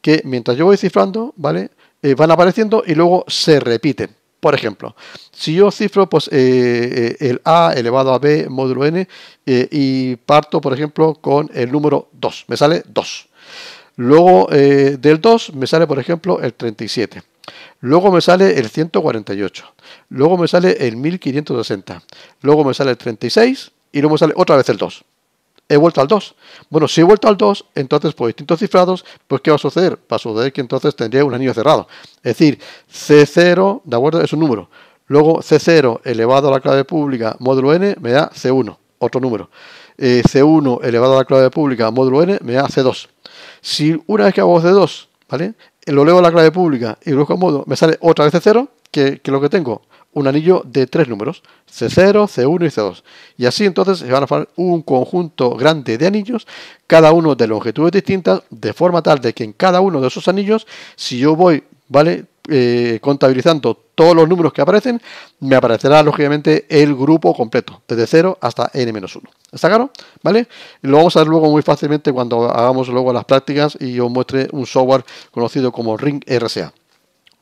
Que mientras yo voy cifrando, ¿vale? Eh, van apareciendo y luego se repiten. Por ejemplo, si yo cifro pues, eh, eh, el a elevado a b módulo n y parto, por ejemplo, con el número 2, me sale 2. Luego del 2 me sale, por ejemplo, el 37. Luego me sale el 148. Luego me sale el 1560. Luego me sale el 36 y luego me sale otra vez el 2. He vuelto al 2. Bueno, si he vuelto al 2, entonces por distintos cifrados, pues ¿qué va a suceder? Va a suceder que entonces tendría un anillo cerrado. Es decir, C0, ¿de acuerdo? Es un número. Luego C0 elevado a la clave pública módulo n me da C1, otro número. Eh, C1 elevado a la clave pública módulo n me da C2. Si una vez que hago C2, ¿vale? lo leo a la clave pública y busco modo, me sale otra vez C0 que, que, lo que tengo. Un anillo de tres números, C0, C1 y C2. Y así entonces se van a formar un conjunto grande de anillos, cada uno de longitudes distintas, de forma tal de que en cada uno de esos anillos, si yo voy, ¿vale? Eh, contabilizando todos los números que aparecen, me aparecerá lógicamente el grupo completo, desde 0 hasta n-1. ¿Está claro? ¿Vale? Lo vamos a ver luego muy fácilmente cuando hagamos luego las prácticas y os muestre un software conocido como Ring RSA.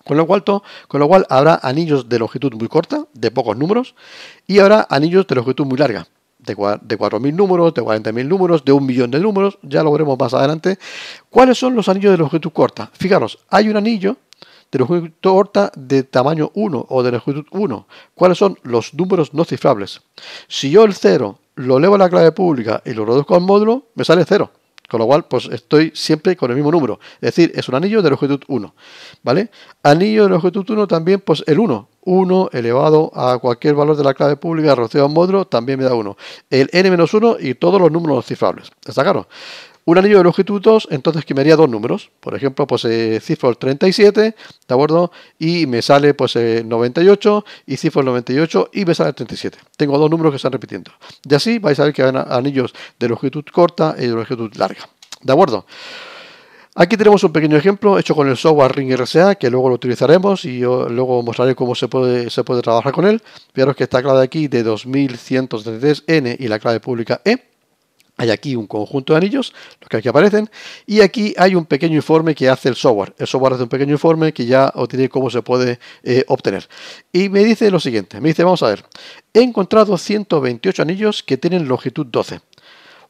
Con lo, cual, con lo cual habrá anillos de longitud muy corta, de pocos números, y habrá anillos de longitud muy larga, de 4.000 números, de 40.000 números, de un millón de números, ya lo veremos más adelante. ¿Cuáles son los anillos de longitud corta? Fijaros, hay un anillo de longitud torta de tamaño 1 o de longitud 1. ¿Cuáles son los números no cifrables? Si yo el 0 lo elevo a la clave pública y lo reduzco al módulo, me sale 0. Con lo cual, pues estoy siempre con el mismo número. Es decir, es un anillo de longitud 1. ¿Vale? Anillo de longitud 1 también, pues el 1. 1 elevado a cualquier valor de la clave pública reducido a módulo también me da 1. El n-1 y todos los números no cifrables. ¿Está claro? un anillo de longitud 2, entonces que me haría dos números. Por ejemplo, pues eh, cifra 37, ¿de acuerdo? Y me sale pues 98 eh, y cifra 98 y me sale 37. Tengo dos números que están repitiendo. Y así vais a ver que hay anillos de longitud corta y de longitud larga. ¿De acuerdo? Aquí tenemos un pequeño ejemplo hecho con el software Ring RSA, que luego lo utilizaremos y yo luego mostraré cómo se puede, se puede trabajar con él. Fijaros que esta clave aquí de 2133 n y la clave pública E. Hay aquí un conjunto de anillos, los que aquí aparecen, y aquí hay un pequeño informe que hace el software. El software hace un pequeño informe que ya os cómo se puede eh, obtener. Y me dice lo siguiente, me dice, vamos a ver, he encontrado 128 anillos que tienen longitud 12.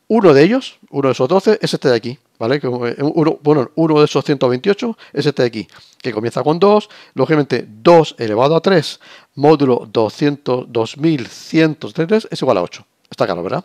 Uno de ellos, uno de esos 12, es este de aquí, ¿vale? Eh, bueno, uno de esos 128 es este de aquí, que comienza con 2, lógicamente 2 elevado a 3, módulo 200, 2133 es igual a 8. Está claro, ¿verdad?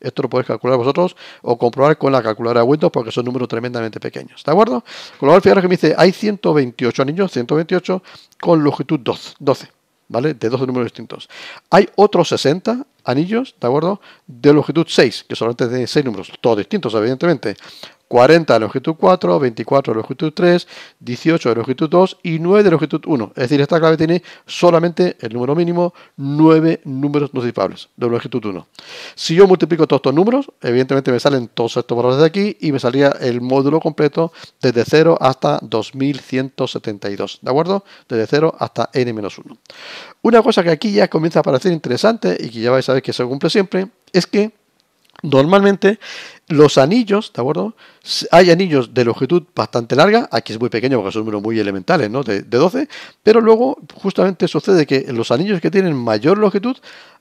Esto lo podéis calcular vosotros o comprobar con la calculadora de Windows porque son números tremendamente pequeños. ¿De acuerdo? Con lo cual, fijaros que me dice, hay 128 anillos, 128 con longitud 12, 12 ¿vale? De 12 números distintos. Hay otros 60 anillos, ¿de acuerdo? De longitud 6, que solamente de 6 números, todos distintos, evidentemente, 40 de longitud 4, 24 de longitud 3, 18 de longitud 2 y 9 de longitud 1. Es decir, esta clave tiene solamente el número mínimo 9 números no de longitud 1. Si yo multiplico todos estos números, evidentemente me salen todos estos valores de aquí y me salía el módulo completo desde 0 hasta 2172. ¿De acuerdo? Desde 0 hasta n-1. Una cosa que aquí ya comienza a parecer interesante y que ya vais a ver que se cumple siempre es que normalmente los anillos, ¿de acuerdo? Hay anillos de longitud bastante larga, aquí es muy pequeño porque son números muy elementales, ¿no? De, 12, pero luego justamente sucede que en los anillos que tienen mayor longitud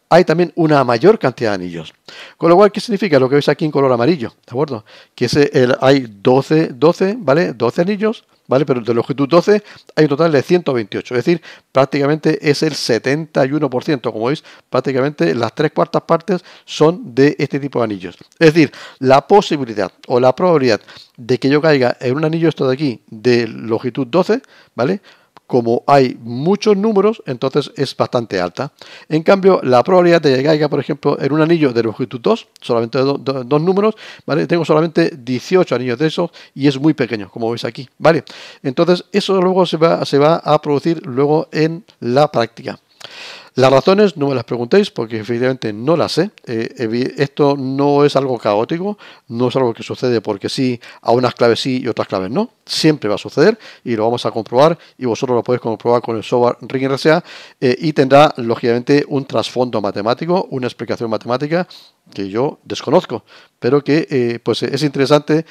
hay también una mayor cantidad de anillos. Con lo cual, ¿qué significa lo que veis aquí en color amarillo? ¿De acuerdo? Que es hay 12, 12, ¿vale? 12 anillos ¿vale? Pero de longitud 12 hay un total de 128, es decir, prácticamente es el 71%, como veis, prácticamente las tres cuartas partes son de este tipo de anillos. Es decir, la posibilidad o la probabilidad de que yo caiga en un anillo esto de aquí de longitud 12, ¿vale? como hay muchos números, entonces es bastante alta. En cambio, la probabilidad de que por ejemplo, en un anillo de longitud 2, solamente dos números, Tengo solamente 18 anillos de esos y es muy pequeño, como veis aquí, ¿vale? Entonces, eso luego se va, se va a producir luego en la práctica. Las razones no me las preguntéis porque efectivamente no las sé. Eh, esto no es algo caótico, no es algo que sucede porque sí, a unas claves sí y otras claves no. Siempre va a suceder y lo vamos a comprobar y vosotros lo podéis comprobar con el software Ring RSA eh, y tendrá lógicamente un trasfondo matemático, una explicación matemática que yo desconozco, pero que eh, pues es interesante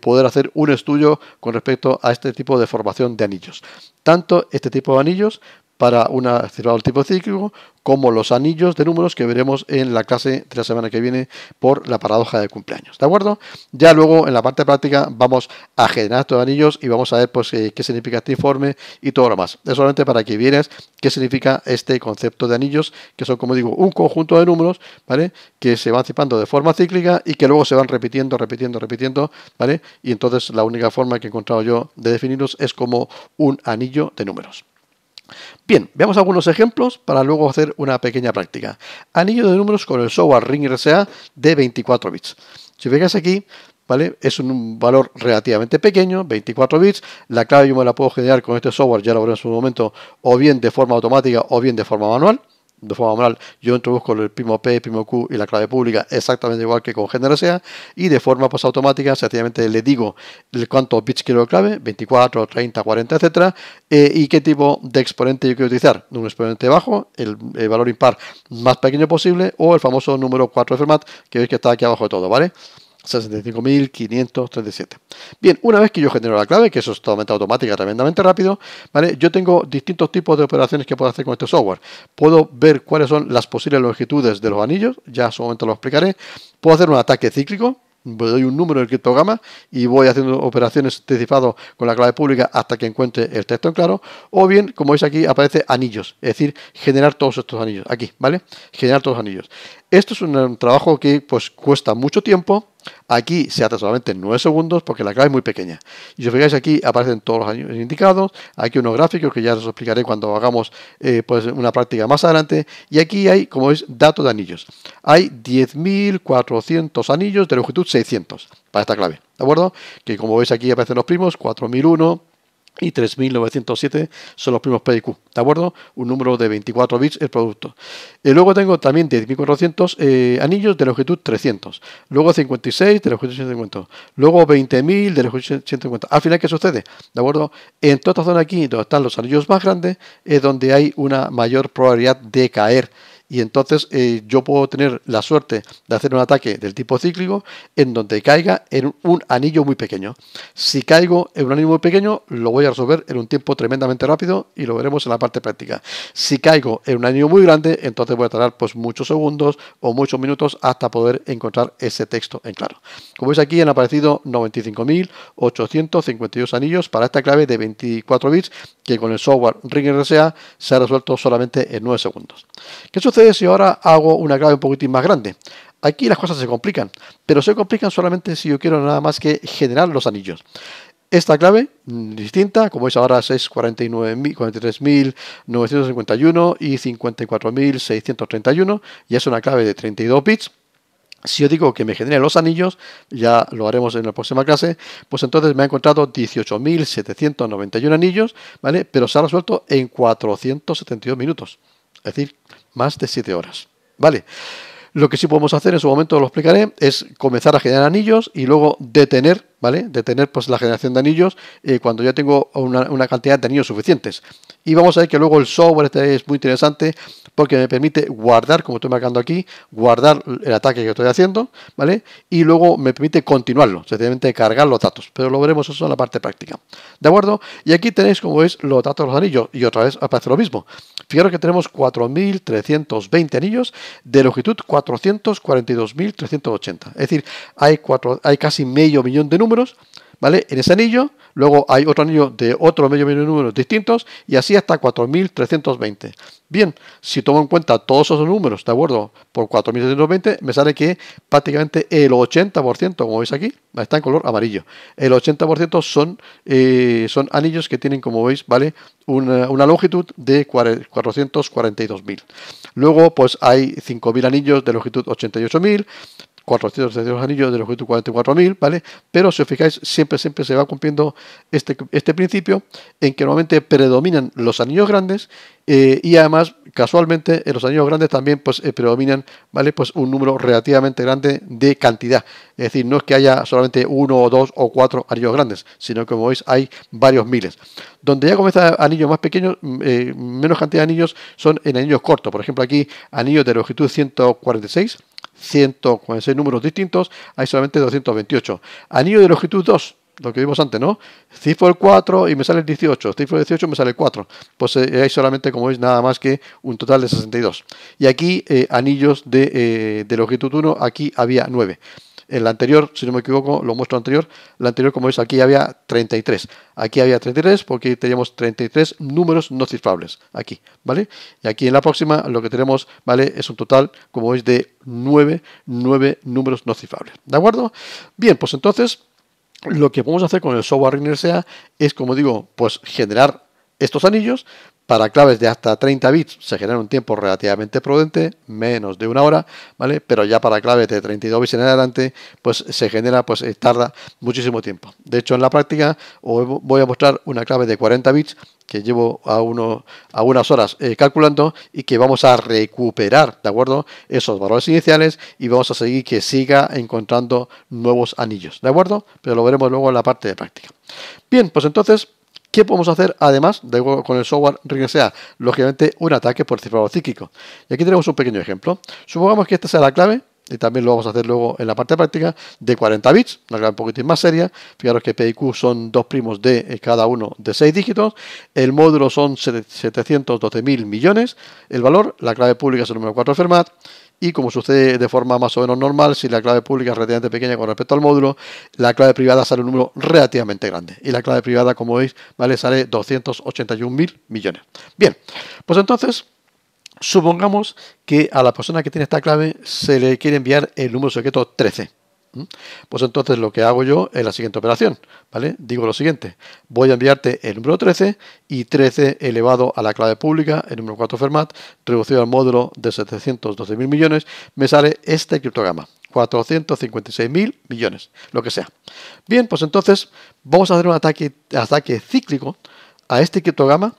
poder hacer un estudio con respecto a este tipo de formación de anillos. Tanto este tipo de anillos para un del tipo cíclico, como los anillos de números que veremos en la clase de la semana que viene por la paradoja de cumpleaños. ¿De acuerdo? Ya luego en la parte práctica vamos a generar estos anillos y vamos a ver pues, eh, qué, significa este informe y todo lo más. Es solamente para que vieras qué significa este concepto de anillos, que son, como digo, un conjunto de números ¿vale? que se van cipando de forma cíclica y que luego se van repitiendo, repitiendo, repitiendo. ¿vale? Y entonces la única forma que he encontrado yo de definirlos es como un anillo de números. Bien, veamos algunos ejemplos para luego hacer una pequeña práctica. Anillo de números con el software Ring RSA de 24 bits. Si veis aquí, ¿vale? Es un valor relativamente pequeño, 24 bits. La clave yo me la puedo generar con este software, ya lo veremos en su momento, o bien de forma automática o bien de forma manual de forma moral, yo introduzco el primo P, primo Q y la clave pública exactamente igual que con género sea, y de forma pues, automática, sencillamente le digo cuánto bits quiero de clave, 24, 30, 40, etcétera, eh, y qué tipo de exponente yo quiero utilizar, un exponente bajo, el, valor impar más pequeño posible, o el famoso número 4 de Fermat, que veis que está aquí abajo de todo, ¿vale? 65.537. Bien, una vez que yo genero la clave, que eso es totalmente automática, tremendamente rápido, ¿vale? Yo tengo distintos tipos de operaciones que puedo hacer con este software. Puedo ver cuáles son las posibles longitudes de los anillos, ya en su momento lo explicaré. Puedo hacer un ataque cíclico, doy un número del criptograma y voy haciendo operaciones anticipadas con la clave pública hasta que encuentre el texto en claro. O bien, como veis aquí, aparece anillos, es decir, generar todos estos anillos. Aquí, ¿vale? Generar todos los anillos. Esto es un, trabajo que pues, cuesta mucho tiempo. Aquí se hace solamente 9 segundos porque la clave es muy pequeña. Y si os fijáis aquí aparecen todos los años indicados. Aquí unos gráficos que ya os explicaré cuando hagamos eh, pues una práctica más adelante. Y aquí hay, como veis, datos de anillos. Hay 10.400 anillos de longitud 600 para esta clave. ¿De acuerdo? Que como veis aquí aparecen los primos, 4001, y 3907 son los primos Q, ¿de acuerdo? Un número de 24 bits el producto. Y luego tengo también 10.400 eh, anillos de longitud 300, luego 56 de longitud 150, luego 20.000 de longitud 150. Al final, ¿qué sucede? ¿De acuerdo? En toda esta zona aquí, donde están los anillos más grandes, es donde hay una mayor probabilidad de caer y entonces eh, yo puedo tener la suerte de hacer un ataque del tipo cíclico en donde caiga en un anillo muy pequeño. Si caigo en un anillo muy pequeño, lo voy a resolver en un tiempo tremendamente rápido y lo veremos en la parte práctica. Si caigo en un anillo muy grande, entonces voy a tardar pues muchos segundos o muchos minutos hasta poder encontrar ese texto en claro. Como veis aquí han aparecido 95.852 anillos para esta clave de 24 bits que con el software Ring RSA se ha resuelto solamente en 9 segundos. ¿Qué sucede? si ahora hago una clave un poquitín más grande, aquí las cosas se complican, pero se complican solamente si yo quiero nada más que generar los anillos. Esta clave, mm, distinta, como veis ahora es 43.951 y 54.631, y es una clave de 32 bits. Si yo digo que me genere los anillos, ya lo haremos en la próxima clase, pues entonces me ha encontrado 18.791 anillos, ¿vale? Pero se ha resuelto en 472 minutos. Es decir, más de 7 horas. ¿Vale? Lo que sí podemos hacer en su momento, lo explicaré, es comenzar a generar anillos y luego detener ¿vale? De tener pues la generación de anillos eh, cuando ya tengo una, cantidad de anillos suficientes. Y vamos a ver que luego el software este es muy interesante porque me permite guardar, como estoy marcando aquí, guardar el ataque que estoy haciendo, ¿vale? Y luego me permite continuarlo, sencillamente cargar los datos. Pero lo veremos eso en la parte práctica. ¿De acuerdo? Y aquí tenéis como veis los datos de los anillos y otra vez aparece lo mismo. Fijaros que tenemos 4.320 anillos de longitud 442.380. Es decir, hay, cuatro, hay casi medio millón de números ¿vale? En ese anillo, luego hay otro anillo de otro medio millón de números distintos y así hasta 4.320. Bien, si tomo en cuenta todos esos números, ¿de acuerdo? Por 4.320 me sale que prácticamente el 80%, como veis aquí, está en color amarillo, el 80% son, ciento eh, son anillos que tienen, como veis, ¿vale? Una, una longitud de 442.000. Luego, pues hay 5.000 anillos de longitud 88.000, 432 anillos de los 44.000, ¿vale? Pero si os fijáis, siempre, siempre se va cumpliendo este, este principio en que normalmente predominan los anillos grandes eh, y además casualmente en los anillos grandes también pues eh, predominan vale pues un número relativamente grande de cantidad es decir no es que haya solamente uno o dos o cuatro anillos grandes sino que como veis hay varios miles donde ya comienza anillos más pequeños mm, eh, menos cantidad de anillos son en anillos cortos por ejemplo aquí anillos de longitud 146 146 números distintos hay solamente 228 anillo de longitud 2 lo que vimos antes, ¿no? Cifro el 4 y me sale el 18, cifro el 18 me sale 4. Pues eh, hay solamente, como veis, nada más que un total de 62. Y aquí eh, anillos de, eh, de, longitud 1, aquí había 9. En la anterior, si no me equivoco, lo muestro anterior, la anterior, como veis, aquí había 33. Aquí había 33 porque teníamos 33 números no cifrables, aquí, ¿vale? Y aquí en la próxima lo que tenemos, ¿vale? Es un total, como veis, de 9, 9 números no cifrables, ¿de acuerdo? Bien, pues entonces lo que podemos hacer con el software Riner SEA es, como digo, pues generar estos anillos. Para claves de hasta 30 bits se genera un tiempo relativamente prudente, menos de una hora, ¿vale? Pero ya para claves de 32 bits en adelante, pues se genera, pues eh, tarda muchísimo tiempo. De hecho, en la práctica voy a mostrar una clave de 40 bits que llevo a, uno, a unas horas eh, calculando y que vamos a recuperar, ¿de acuerdo? Esos valores iniciales y vamos a seguir que siga encontrando nuevos anillos, ¿de acuerdo? Pero lo veremos luego en la parte de práctica. Bien, pues entonces, ¿qué podemos hacer además de, con el software que sea Lógicamente, un ataque por cifrado cíclico. Y aquí tenemos un pequeño ejemplo. Supongamos que esta sea la clave y también lo vamos a hacer luego en la parte práctica, de 40 bits, una clave un poquitín más seria. Fijaros que P y Q son dos primos de eh, cada uno de seis dígitos, el módulo son 712.000 millones, el valor, la clave pública es el número 4 Fermat, y como sucede de forma más o menos normal, si la clave pública es relativamente pequeña con respecto al módulo, la clave privada sale un número relativamente grande. Y la clave privada, como veis, vale, sale 281.000 millones. Bien, pues entonces Supongamos que a la persona que tiene esta clave se le quiere enviar el número secreto 13. Pues entonces lo que hago yo es la siguiente operación, ¿vale? Digo lo siguiente, voy a enviarte el número 13 y 13 elevado a la clave pública, el número 4 Fermat, reducido al módulo de 712.000 millones, me sale este criptograma, 456.000 millones, lo que sea. Bien, pues entonces vamos a hacer un ataque, ataque cíclico a este criptograma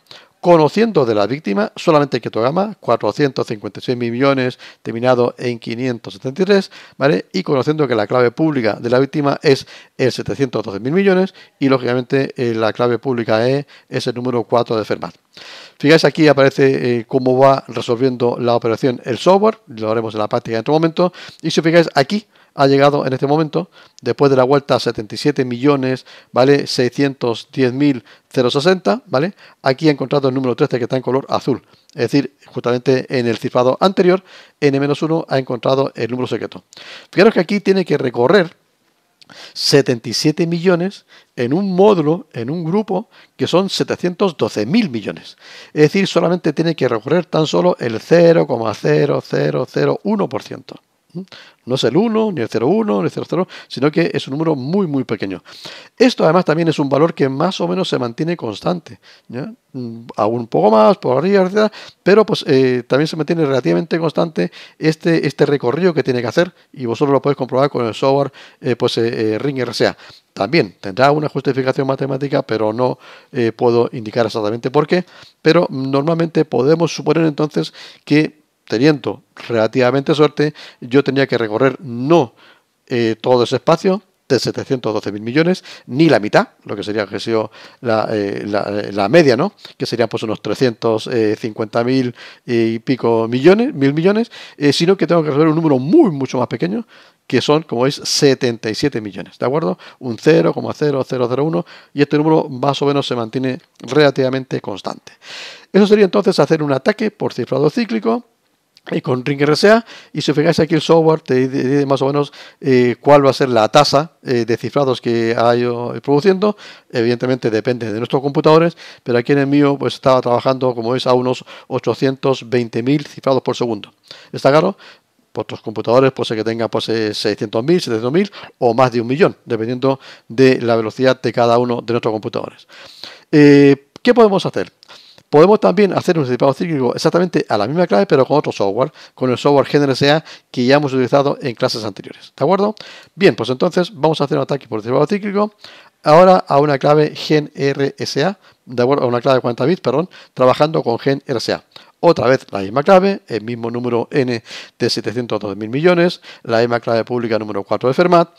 Conociendo de la víctima, solamente Ketogama, 456 millones terminado en 573, ¿vale? Y conociendo que la clave pública de la víctima es el 712 mil millones y lógicamente eh, la clave pública E es el número 4 de Fermat. Fijáis aquí aparece eh, cómo va resolviendo la operación el software, lo haremos en la práctica en otro momento, y si fijáis aquí ha llegado en este momento, después de la vuelta, a 77 millones, ¿vale? 610.060, ¿vale? Aquí ha encontrado el número 13 que está en color azul. Es decir, justamente en el cifrado anterior, N-1 ha encontrado el número secreto. Fijaros que aquí tiene que recorrer 77 millones en un módulo, en un grupo, que son 712.000 millones. Es decir, solamente tiene que recorrer tan solo el 0,0001%. No es el 1, ni el 0,1, ni el 0,0, sino que es un número muy, muy pequeño. Esto además también es un valor que más o menos se mantiene constante. Mm, aún un poco más, por arriba, etc. Pero pues eh, también se mantiene relativamente constante este, este recorrido que tiene que hacer y vosotros lo podéis comprobar con el software eh, pues, eh, Ring RSA. También tendrá una justificación matemática, pero no puedo indicar exactamente por qué. Pero normalmente podemos suponer entonces que teniendo relativamente suerte, yo tenía que recorrer no eh, todo ese espacio de 712.000 millones, ni la mitad, lo que sería que eh, eh, la, media, ¿no? que serían pues unos 350.000 y pico millones, mil millones, sino que tengo que resolver un número muy, mucho más pequeño, que son, como veis, 77 millones, ¿de acuerdo? Un 0,0001 y este número más o menos se mantiene relativamente constante. Eso sería entonces hacer un ataque por cifrado cíclico, y con sea y si os fijáis aquí el software te dice más o menos eh, cuál va a ser la tasa eh, de cifrados que hay produciendo evidentemente depende de nuestros computadores pero aquí en el mío pues estaba trabajando como veis, a unos 820.000 cifrados por segundo está claro pues otros computadores pues que tengan pues 600.000, eh, 700.000 o más de un millón dependiendo de la velocidad de cada uno de nuestros computadores ¿qué podemos hacer? Podemos también hacer un certificado cíclico exactamente a la misma clave, pero con otro software, con el software GNSA que ya hemos utilizado en clases anteriores. ¿De acuerdo? Bien, pues entonces vamos a hacer un ataque por certificado cíclico. Ahora a una clave GNRSA, de acuerdo, a una clave de 40 bits, perdón, trabajando con GNRSA. Otra vez la misma clave, el mismo número N de 702.000 millones, la misma clave pública número 4 de Fermat.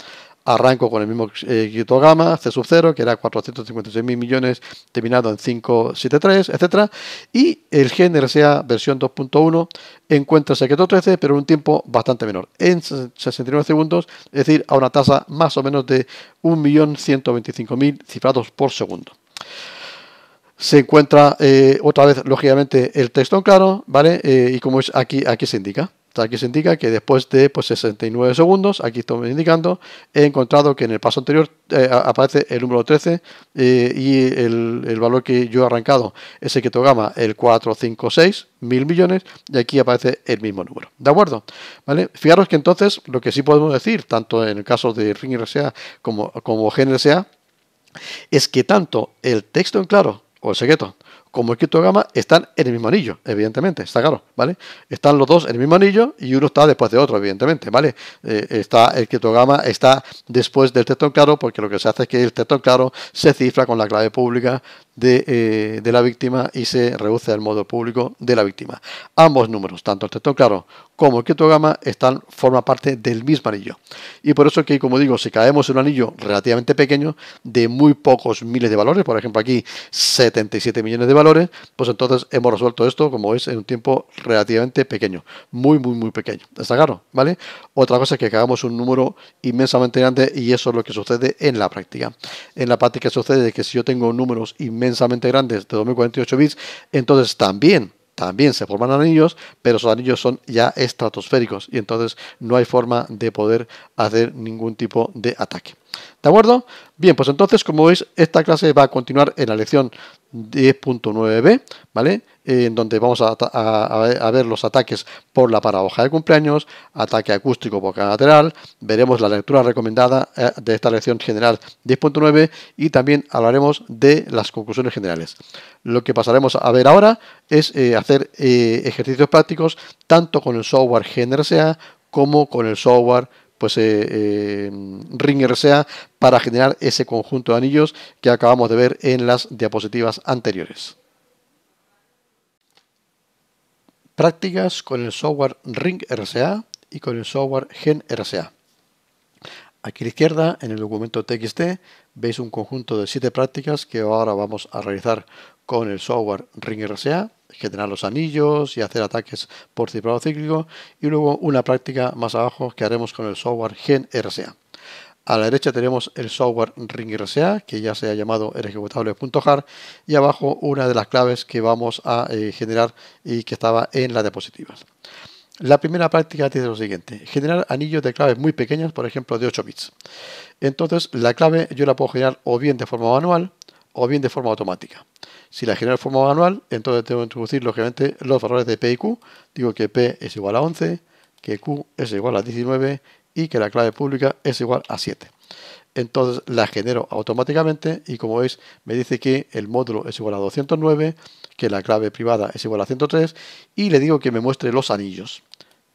Arranco con el mismo eh, gamma C 0, que era 456.000 millones terminado en 573, etc. Y el sea versión 2.1 encuentra el secreto 13, pero en un tiempo bastante menor, en 69 segundos, es decir, a una tasa más o menos de 1.125.000 cifrados por segundo se encuentra eh, otra vez, lógicamente, el texto en claro, ¿vale? Eh, y como es aquí, aquí se indica aquí se indica que después de 69 pues, segundos, aquí estamos indicando, he encontrado que en el paso anterior eh, aparece el número 13 eh, y el, valor que yo he arrancado es el que el 456, mil millones, y aquí aparece el mismo número. ¿De acuerdo? ¿Vale? Fijaros que entonces lo que sí podemos decir, tanto en el caso de Ring RSA como, como es que tanto el texto en claro o el secreto como el criptograma están en el mismo anillo, evidentemente, está claro, ¿vale? Están los dos en el mismo anillo y uno está después de otro, evidentemente, ¿vale? Eh, está el criptograma está después del texto claro, porque lo que se hace es que el texto claro se cifra con la clave pública eh, de, la víctima y se reduce al modo público de la víctima. Ambos números, tanto el texto claro como el criptograma, están, forman parte del mismo anillo. Y por eso que, como digo, si caemos en un anillo relativamente pequeño, de muy pocos miles de valores, por ejemplo aquí 77 millones de valores, pues entonces hemos resuelto esto, como es, en un tiempo relativamente pequeño. Muy, muy, muy pequeño. ¿Está claro? ¿Vale? Otra cosa es que hagamos un número inmensamente grande y eso es lo que sucede en la práctica. En la práctica sucede que si yo tengo números inmensamente grandes de 2048 bits, entonces también también se forman anillos, pero esos anillos son ya estratosféricos y entonces no hay forma de poder hacer ningún tipo de ataque. ¿De acuerdo? Bien, pues entonces, como veis, esta clase va a continuar en la lección 10.9b, ¿vale? En donde vamos a, ver los ataques por la paradoja de cumpleaños, ataque acústico lateral, veremos la lectura recomendada eh, de esta lección general 10.9 y también hablaremos de las conclusiones generales. Lo que pasaremos a ver ahora es eh, hacer eh, ejercicios prácticos tanto con el software GNRSA como con el software pues eh, eh para generar ese conjunto de anillos que acabamos de ver en las diapositivas anteriores. Prácticas con el software Ring RCA y con el software Gen RCA. Aquí a la izquierda, en el documento TXT, veis un conjunto de siete prácticas que ahora vamos a realizar con el software Ring RCA generar los anillos y hacer ataques por cifrado cíclico y luego una práctica más abajo que haremos con el software Gen RSA. A la derecha tenemos el software Ring que ya se ha llamado el ejecutable.jar, y abajo una de las claves que vamos a eh, generar y que estaba en las diapositivas. La primera práctica dice lo siguiente, generar anillos de claves muy pequeñas, por ejemplo de 8 bits. Entonces la clave yo la puedo generar o bien de forma manual o bien de forma automática. Si la genero de forma manual, entonces tengo que introducir, lógicamente, los valores de P y Q. Digo que P es igual a 11, que Q es igual a 19 y que la clave pública es igual a 7. Entonces la genero automáticamente y como veis me dice que el módulo es igual a 209, que la clave privada es igual a 103 y le digo que me muestre los anillos.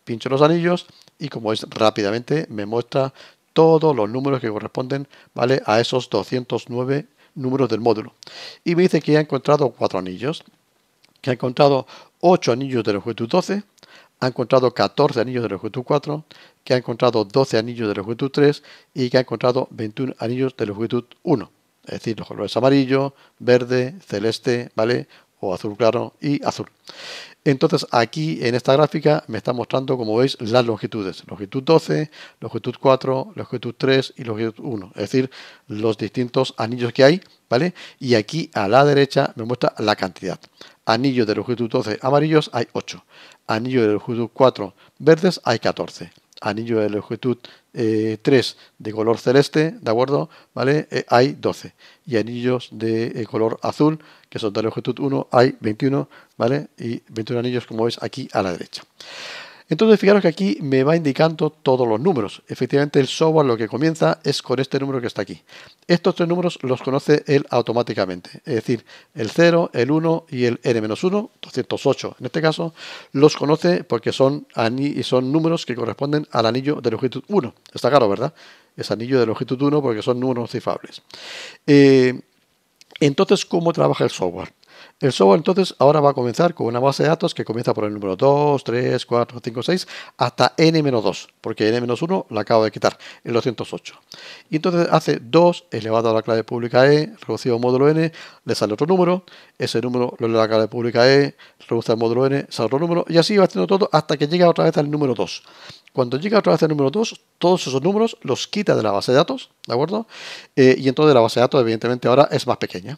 Pincho los anillos y como es rápidamente me muestra todos los números que corresponden ¿vale? a esos 209 números del módulo. Y me dice que ha encontrado cuatro anillos, que ha encontrado 8 anillos de longitud 12, ha encontrado 14 anillos de longitud 4, que ha encontrado 12 anillos de longitud 3 y que ha encontrado 21 anillos de longitud 1. Es decir, los colores amarillo, verde, celeste, ¿vale? o azul claro y azul. Entonces aquí en esta gráfica me está mostrando, como veis, las longitudes. Longitud 12, longitud 4, longitud 3 y longitud 1. Es decir, los distintos anillos que hay, ¿vale? Y aquí a la derecha me muestra la cantidad. Anillos de longitud 12 amarillos hay 8. Anillos de longitud 4 verdes hay 14. Anillos de longitud 3 eh, de color celeste, ¿de acuerdo? ¿Vale? Eh, hay 12. Y anillos de eh, color azul, que son de longitud 1, hay 21, ¿vale? Y 21 anillos, como veis, aquí a la derecha. Entonces fijaros que aquí me va indicando todos los números. Efectivamente el software lo que comienza es con este número que está aquí. Estos tres números los conoce él automáticamente. Es decir, el 0, el 1 y el n-1, 208 en este caso, los conoce porque son, son números que corresponden al anillo de longitud 1. Está claro, ¿verdad? Es anillo de longitud 1 porque son números cifables. Eh, entonces, ¿cómo trabaja el software? El software entonces ahora va a comenzar con una base de datos que comienza por el número 2, 3, 4, 5, 6 hasta n-2, porque n-1 la acabo de quitar, el 208. Y entonces hace 2 elevado a la clave pública e, reducido a módulo n, le sale otro número, ese número lo eleva a la clave pública e, reduce al módulo n, sale otro número, y así va haciendo todo hasta que llega otra vez al número 2. Cuando llega otra vez al número 2, todos esos números los quita de la base de datos, ¿de acuerdo? Eh, y entonces la base de datos, evidentemente, ahora es más pequeña.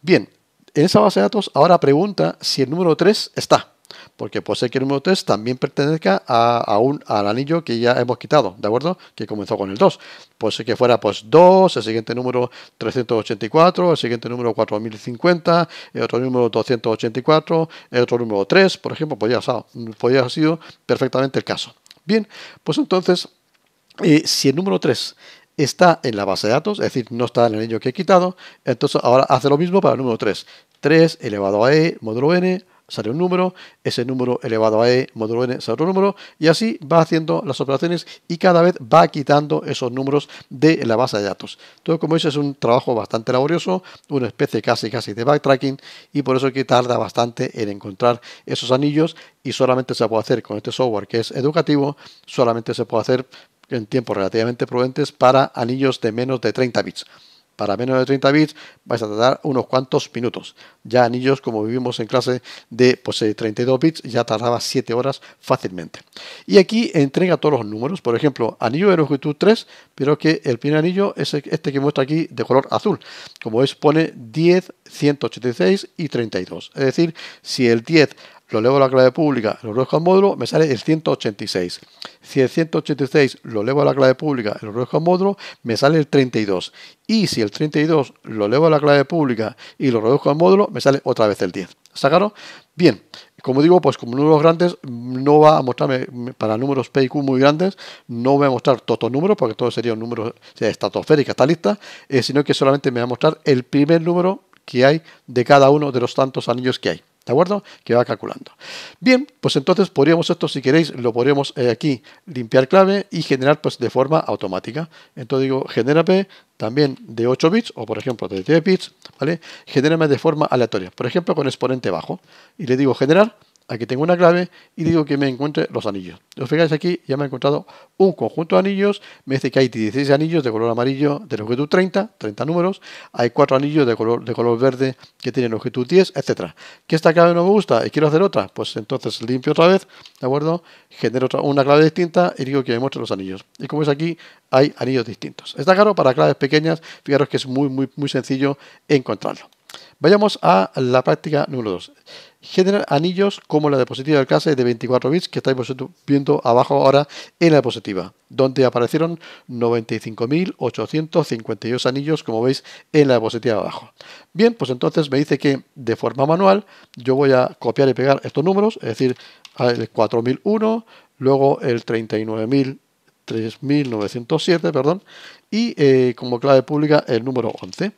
Bien, en esa base de datos ahora pregunta si el número 3 está, porque puede ser que el número 3 también pertenezca a, un, al anillo que ya hemos quitado, ¿de acuerdo? Que comenzó con el 2. Puede ser que fuera pues 2, el siguiente número 384, el siguiente número 4050, el otro número 284, el otro número 3, por ejemplo, podría, ya haber sido perfectamente el caso. Bien, pues entonces, eh, si el número 3 está en la base de datos, es decir, no está en el anillo que he quitado. Entonces ahora hace lo mismo para el número 3. 3 elevado a e módulo n sale un número, ese número elevado a e módulo n sale otro número, y así va haciendo las operaciones y cada vez va quitando esos números de la base de datos. Todo como veis, es un trabajo bastante laborioso, una especie casi casi de backtracking, y por eso que tarda bastante en encontrar esos anillos, y solamente se puede hacer con este software que es educativo, solamente se puede hacer en tiempos relativamente prudentes para anillos de menos de 30 bits. Para menos de 30 bits vais a tardar unos cuantos minutos. Ya anillos, como vivimos en clase de pues, 32 eh, bits, ya tardaba 7 horas fácilmente. Y aquí entrega todos los números. Por ejemplo, anillo de longitud 3, pero que el primer anillo es este que muestra aquí de color azul. Como veis, pone 10, 186 y 32. Es decir, si el 10 lo leo a la clave pública, lo reduzco al módulo, me sale el 186. Si el 186 lo leo a la clave pública, lo reduzco al módulo, me sale el 32. Y si el 32 lo leo a la clave pública y lo reduzco al módulo, me sale otra vez el 10. ¿Sacaron? Bien, como digo, pues como números grandes no va a mostrarme, para números P y Q muy grandes, no voy a mostrar todos los números, porque todo sería un número o lista, eh, sino que solamente me va a mostrar el primer número que hay de cada uno de los tantos anillos que hay. ¿De acuerdo? Que va calculando. Bien, pues entonces podríamos esto, si queréis, lo podríamos eh, aquí limpiar clave y generar pues de forma automática. Entonces digo, genérame también de 8 bits o por ejemplo de 10 bits, ¿vale? Genérame de forma aleatoria, por ejemplo con exponente bajo. Y le digo generar Aquí tengo una clave y digo que me encuentre los anillos. Os fijáis aquí, ya me he encontrado un conjunto de anillos. Me dice que hay 16 anillos de color amarillo de longitud 30, 30 números. Hay 4 anillos de color, de color verde que tienen longitud 10, etcétera. Que esta clave no me gusta y quiero hacer otra. Pues entonces limpio otra vez, ¿de acuerdo? Genero una clave distinta y digo que me muestre los anillos. Y como es aquí, hay anillos distintos. Está claro, para claves pequeñas, fijaros que es muy, muy, muy sencillo encontrarlo. Vayamos a la práctica número 2. Generar anillos como la diapositiva de clase de 24 bits que estáis viendo abajo ahora en la diapositiva, donde aparecieron 95.852 anillos como veis en la diapositiva abajo. Bien, pues entonces me dice que de forma manual yo voy a copiar y pegar estos números, es decir, el 4001, luego el 39.000 perdón, y eh, como clave pública el número 11.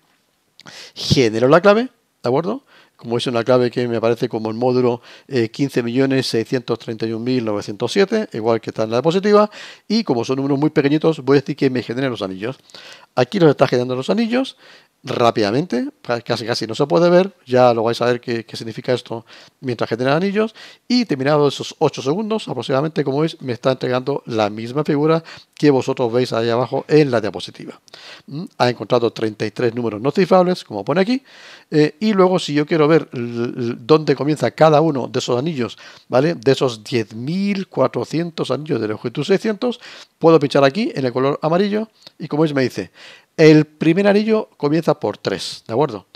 Genero la clave, ¿de acuerdo? como es una clave que me aparece como el módulo 15.631.907, eh, igual que está en la diapositiva, y como son números muy pequeñitos, voy a decir que me generen los anillos. Aquí los está generando los anillos, rápidamente, casi casi no se puede ver, ya lo vais a ver qué, significa esto mientras que tiene anillos, y terminado esos 8 segundos aproximadamente, como veis, me está entregando la misma figura que vosotros veis ahí abajo en la diapositiva. Mm, ha encontrado 33 números no cifrables, como pone aquí, eh, y luego si yo quiero ver dónde comienza cada uno de esos anillos, ¿vale? De esos 10.400 anillos de longitud 600, puedo pinchar aquí en el color amarillo, y como veis me dice, el primer anillo comienza por 3, ¿de acuerdo?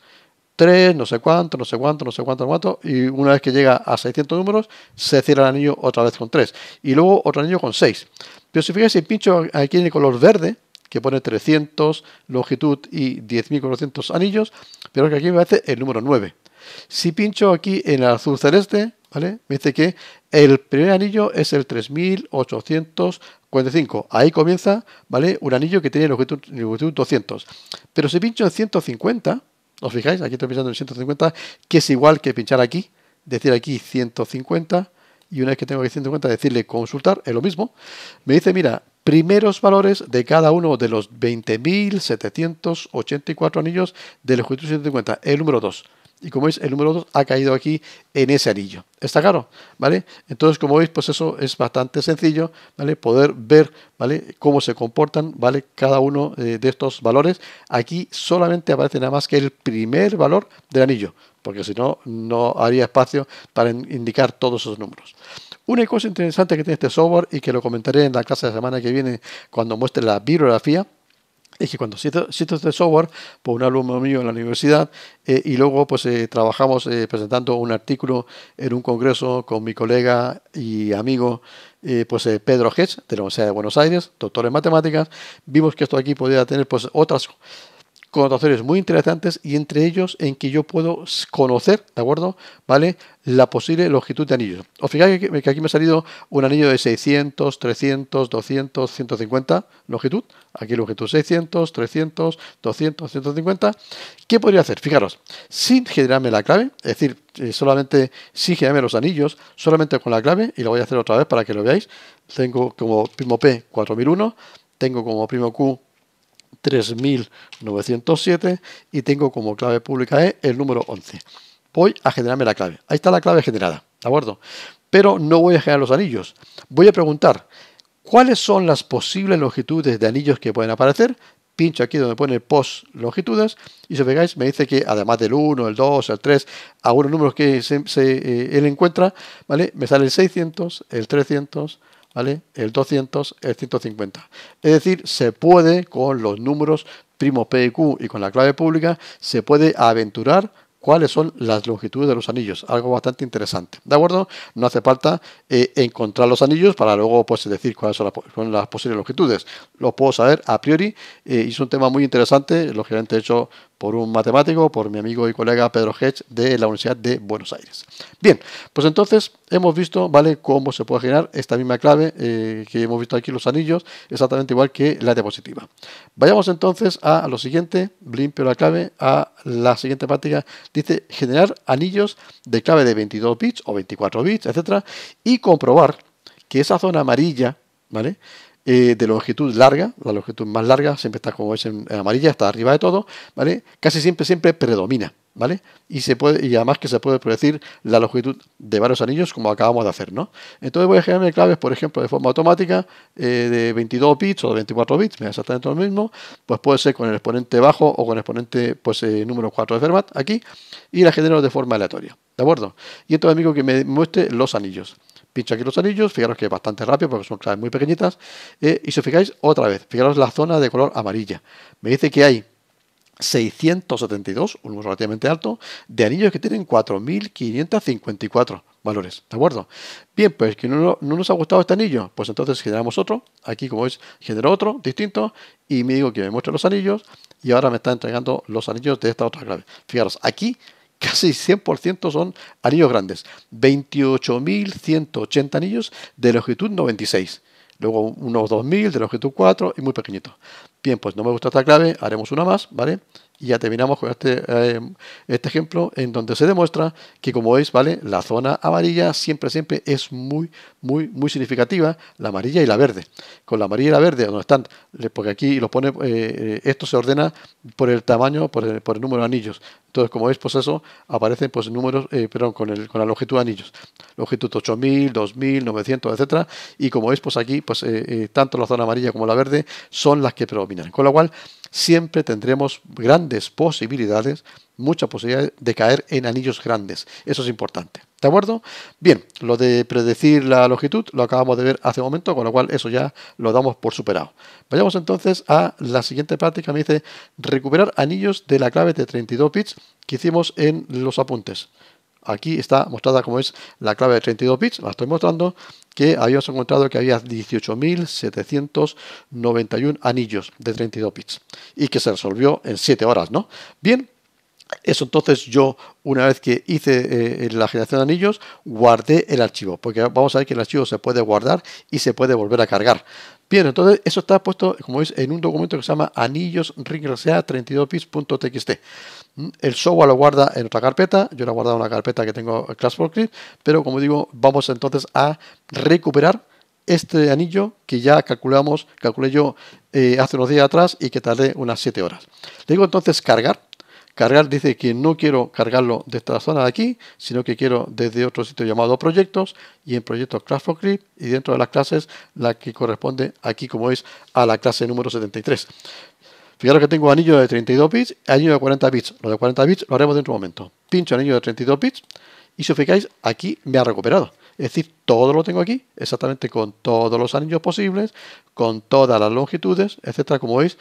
3, no sé cuánto, no sé cuánto, no sé cuánto, no cuánto, y una vez que llega a 600 números, se cierra el anillo otra vez con 3, y luego otro anillo con 6. Pero si fijáis, si pincho aquí en el color verde, que pone 300, longitud y 10.400 anillos, pero que aquí me hace el número 9. Si pincho aquí en el azul celeste, ¿vale? me dice que el primer anillo es el 3.800 Ahí comienza, ¿vale? Un anillo que tiene longitud, longitud 200. Pero si pincho en 150, ¿os fijáis? Aquí estoy pinchando en 150, que es igual que pinchar aquí, decir aquí 150, y una vez que tengo aquí 150, decirle consultar, es lo mismo. Me dice, mira, primeros valores de cada uno de los 20.784 anillos de longitud 150, el número 2. Y como veis, el número 2 ha caído aquí en ese anillo. ¿Está claro? ¿Vale? Entonces, como veis, pues eso es bastante sencillo, ¿vale? Poder ver, ¿vale? Cómo se comportan, ¿vale? Cada uno eh, de estos valores. Aquí solamente aparece nada más que el primer valor del anillo, porque si no, no haría espacio para indicar todos esos números. Una cosa interesante que tiene este software y que lo comentaré en la clase de semana que viene cuando muestre la bibliografía, es que cuando siento, este software, por pues, un alumno mío en la universidad, eh, y luego pues eh, trabajamos eh, presentando un artículo en un congreso con mi colega y amigo pues Pedro Hedge, de la Universidad de Buenos Aires, doctor en matemáticas, vimos que esto aquí podía tener pues otras connotaciones muy interesantes y entre ellos en que yo puedo conocer, ¿de acuerdo? ¿Vale? La posible longitud de anillos. Os fijáis que aquí me ha salido un anillo de 600, 300, 200, 150 longitud, Aquí el objeto 600, 300, 200, 150. ¿Qué podría hacer? Fijaros, sin generarme la clave, es decir, eh, solamente sin generarme los anillos, solamente con la clave, y lo voy a hacer otra vez para que lo veáis, tengo como primo P 4001, tengo como primo Q 3907 y tengo como clave pública E el número 11. Voy a generarme la clave. Ahí está la clave generada, ¿de acuerdo? Pero no voy a generar los anillos. Voy a preguntar ¿Cuáles son las posibles longitudes de anillos que pueden aparecer? Pincho aquí donde pone post longitudes y si os fijáis me dice que además del 1, el 2, el 3, algunos números que eh, él encuentra, ¿vale? Me sale el 600, el 300, ¿vale? El 200, el 150. Es decir, se puede con los números primos P y Q y con la clave pública, se puede aventurar cuáles son las longitudes de los anillos. Algo bastante interesante. ¿De acuerdo? No hace falta eh, encontrar los anillos para luego pues, decir cuáles son las, son las posibles longitudes. Lo puedo saber a priori eh, y es un tema muy interesante. Lógicamente he hecho por un matemático, por mi amigo y colega Pedro Hedge de la Universidad de Buenos Aires. Bien, pues entonces hemos visto, ¿vale?, cómo se puede generar esta misma clave eh, que hemos visto aquí los anillos, exactamente igual que la diapositiva. Vayamos entonces a lo siguiente, limpio la clave, a la siguiente práctica, dice generar anillos de clave de 22 bits o 24 bits, etcétera, y comprobar que esa zona amarilla, ¿vale?, eh, de longitud larga, la longitud más larga siempre está como es en, amarilla, está arriba de todo, ¿vale? Casi siempre, siempre predomina, ¿vale? Y, se puede, y además que se puede predecir la longitud de varios anillos como acabamos de hacer, ¿no? Entonces voy a generar claves, por ejemplo, de forma automática eh, de 22 bits o de 24 bits, me da exactamente lo mismo, pues puede ser con el exponente bajo o con el exponente pues, eh, número 4 de Fermat aquí, y la genero de forma aleatoria, ¿de acuerdo? Y entonces, amigo, que me muestre los anillos pincho aquí los anillos, fijaros que es bastante rápido porque son claves muy pequeñitas, eh, y si os fijáis otra vez, fijaros la zona de color amarilla, me dice que hay 672, un número relativamente alto, de anillos que tienen 4.554 valores, ¿de acuerdo? Bien, pues que no, nos ha gustado este anillo, pues entonces generamos otro, aquí como veis genero otro, distinto, y me digo que me muestre los anillos, y ahora me está entregando los anillos de esta otra clave. Fijaros, aquí casi 100% son anillos grandes, 28.180 anillos de longitud 96, luego unos 2.000 de longitud 4 y muy pequeñitos. Bien, pues no me gusta esta clave, haremos una más, ¿vale? Y ya terminamos con este, eh, este ejemplo en donde se demuestra que, como veis, ¿vale? la zona amarilla siempre, siempre es muy, muy, muy significativa, la amarilla y la verde. Con la amarilla y la verde, donde están, porque aquí lo pone, eh, eh, esto se ordena por el tamaño, por el, número de anillos. Entonces, como veis, pues eso aparecen pues números, perdón, con, el, con la longitud de anillos. Longitud 8000, 2000, 900, etcétera. Y como veis, pues aquí, pues tanto la zona amarilla como la verde son las que predominan. Con lo cual, siempre tendremos grandes posibilidades, mucha posibilidad de caer en anillos grandes. Eso es importante. ¿De acuerdo? Bien, lo de predecir la longitud lo acabamos de ver hace un momento, con lo cual eso ya lo damos por superado. Vayamos entonces a la siguiente práctica. Me dice recuperar anillos de la clave de 32 bits que hicimos en los apuntes. Aquí está mostrada como es la clave de 32 bits, la estoy mostrando, que habíamos encontrado que había 18.791 anillos de 32 bits y que se resolvió en 7 horas, ¿no? Bien, eso entonces yo, una vez que hice eh, la generación de anillos, guardé el archivo, porque vamos a ver que el archivo se puede guardar y se puede volver a cargar. Bien, entonces eso está puesto, como veis, en un documento que se llama anillos ringrca 32bits.txt. Mm, el software lo guarda en otra carpeta, yo lo he guardado en una carpeta que tengo Class Clip, pero como digo, vamos entonces a recuperar este anillo que ya calculamos, calculé yo eh, hace unos días atrás y que tardé unas 7 horas. Le digo entonces cargar Cargar dice que no quiero cargarlo de esta zona de aquí, sino que quiero desde otro sitio llamado proyectos y en proyectos craft for y dentro de las clases la que corresponde aquí como veis, a la clase número 73. Fijaros que tengo anillo de 32 bits anillo de 40 bits. Lo de 40 bits lo haremos dentro de un momento. Pincho anillo de 32 bits y si os fijáis aquí me ha recuperado. Es decir, todo lo tengo aquí, exactamente con todos los anillos posibles, con todas las longitudes, etcétera, como veis.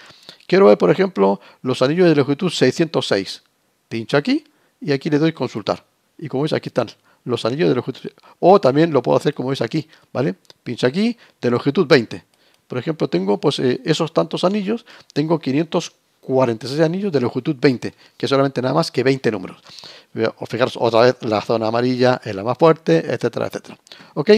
Quiero ver, por ejemplo, los anillos de longitud 606. Pincho aquí y aquí le doy consultar. Y como veis, aquí están los anillos de longitud. O también lo puedo hacer como veis aquí, ¿vale? Pincho aquí de longitud 20. Por ejemplo, tengo pues eh, esos tantos anillos, tengo 500 46 anillos de longitud 20, que solamente nada más que 20 números. Fijaros otra vez la zona amarilla es la más fuerte, etcétera, etcétera. ¿Ok?